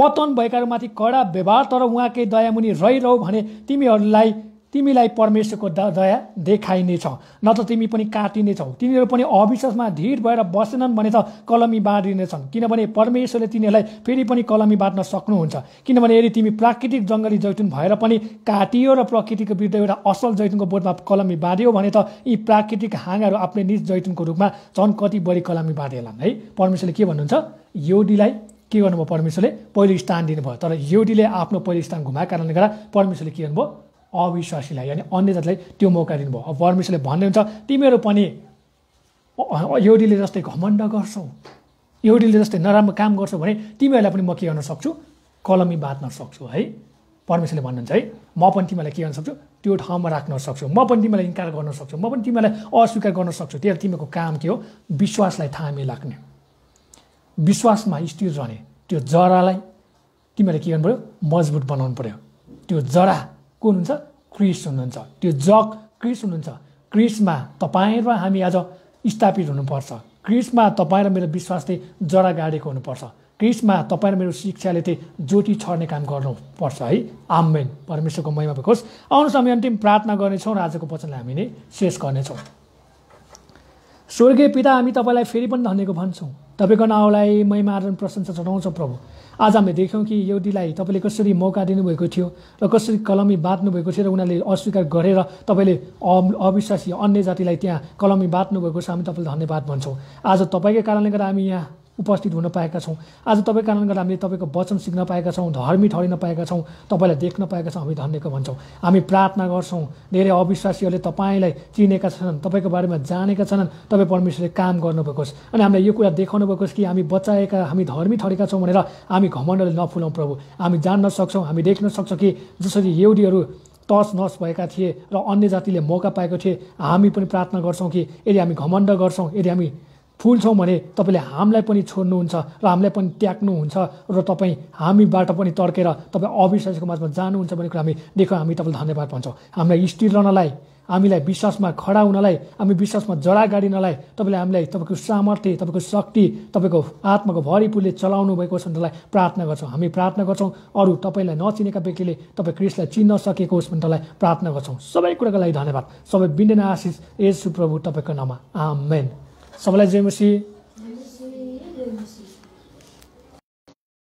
पतन भएकाहरूमाथि कडा व्यवहार तर उहाँकै दयामुनि रहिरह भने तिमीहरूलाई तिमीलाई परमेश्वरको द दया देखाइनेछ न त तिमी पनि काटिनेछौ तिनीहरू पनि अविश्वासमा धीर भएर बसेनन् भने त कलमी बाँडिनेछन् किनभने परमेश्वरले तिनीहरूलाई फेरि पनि कलमी बाँड्न सक्नुहुन्छ किनभने यदि तिमी प्राकृतिक जङ्गली जैतुन भएर पनि काटियो र प्रकृतिको विरुद्ध एउटा असल जैतुनको बोटमा कलमी बाँध्यो भने त यी प्राकृतिक हाँगाहरू आफ्नै निज जैतुनको रूपमा झन् कति बढी कलमी बाँडेलान् है परमेश्वरले के भन्नुहुन्छ योडीलाई के गर्नुभयो परमेश्वरले पहिलो स्थान दिनुभयो तर योडीले आफ्नो पहिलो स्थान घुमाएको कारणले गर्दा परमेश्वरले के गर्नुभयो अविश्वासीलाई यानि अन्य जातलाई त्यो मौका दिनुभयो अब परमेश्वरले भन्दै हुन्छ तिमीहरू पनि एउटीले जस्तै घमण्ड गर्छौ एउटीले जस्तै नराम्रो काम गर्छौ भने तिमीहरूलाई पनि म के गर्न सक्छु कलमी बाँध्न सक्छु है परमेश्वरले भन्नुहुन्छ है म पनि तिमीलाई के गर्न सक्छु त्यो ठाउँमा राख्न सक्छु म पनि तिमीलाई इन्कार गर्न सक्छु म पनि तिमीलाई अस्वीकार गर्न सक्छु त्यहाँ तिमीहरूको काम के हो विश्वासलाई थामी लाग्ने विश्वासमा स्थिर रहने त्यो जरालाई तिमीहरूले के गर्नु पऱ्यो मजबुत बनाउनु पऱ्यो त्यो जरा को हुनुहुन्छ क्रिस हुनुहुन्छ त्यो जग क्रिस हुनुहुन्छ क्रिसमा तपाईँ र हामी आज स्थापित हुनुपर्छ क्रिसमा तपाईँ र मेरो विश्वासले जरा गाडेको हुनुपर्छ क्रिसमा तपाईँ र मेरो शिक्षाले चाहिँ ज्योति छर्ने काम गर्नुपर्छ है आम्बेन परमेश्वरको महिमा भएको होस् आउनुहोस् हामी अन्तिम प्रार्थना गर्नेछौँ र आजको वचनलाई हामी नै शेष गर्नेछौँ स्वर्गीय पिता हामी तपाईँलाई फेरि पनि धनेको भन्छौँ तपाईँको नाउँलाई महिमा प्रशंसा चढाउँछौँ प्रभु आज हामीले देख्यौँ कि युदीलाई तपाईँले कसरी मौका दिनुभएको थियो र कसरी कलमी बाँध्नुभएको थियो र उनीहरूले अस्वीकार गरेर तपाईँले अविश्वासी अन्य जातिलाई त्यहाँ कलमी बाँध्नुभएको छ हामी तपाईँलाई धन्यवाद भन्छौँ आज तपाईँकै कारणले गर्दा हामी यहाँ उपस्थित हुन पाएका छौँ आज तपाईँको कारणले गर्दा हामीले तपाईँको वचन सिक्न पाएका छौँ धर्मी ठहरिन पाएका छौँ तपाईँलाई देख्न पाएका छौँ हामी धन्यको भन्छौँ हामी प्रार्थना गर्छौँ धेरै अविश्वासीहरूले तपाईँलाई चिनेका छन् तपाईँको बारेमा जानेका छन् तपाईँ परमेश्वरले काम गर्नुभएको होस् अनि हामीलाई यो कुरा देखाउनु भएको कि हामी बचाएका हामी धर्मी ठहरेका छौँ भनेर हामी घमण्डले नफुलाउँ प्रभु हामी जान्न सक्छौँ हामी देख्न सक्छौँ कि जसरी एउटीहरू तस नस भएका थिए र अन्य जातिले मौका पाएको थिए हामी पनि प्रार्थना गर्छौँ कि यदि हामी घमण्ड गर्छौँ यदि हामी फुल फुल्छौँ भने तपाईँले हामीलाई पनि छोड्नुहुन्छ र हामीलाई पनि त्याग्नुहुन्छ र तपाईँ हामीबाट पनि तड्केर तपाईँ अविश्वासीको माझमा जानुहुन्छ भन्ने कुरा हामी देख हामी तपाईँलाई धन्यवाद भन्छौँ हामीलाई स्थिर रहनलाई हामीलाई विश्वासमा खडा हुनलाई हामी विश्वासमा जडा गाडिनलाई तपाईँले हामीलाई तपाईँको सामर्थ्य तपाईँको शक्ति तपाईँको आत्माको भरिपुरले चलाउनु भएको छ भनेरलाई प्रार्थना गर्छौँ हामी प्रार्थना गर्छौँ अरू तपाईँलाई नचिनेका व्यक्तिले तपाईँ क्रिस्टलाई चिन्न सकेको होस् भनेरलाई प्रार्थना गर्छौँ सबै कुराको लागि धन्यवाद सबै बिन्दना आशिष यसु प्रभु तपाईँको नाममा आमेन सबैलाई जे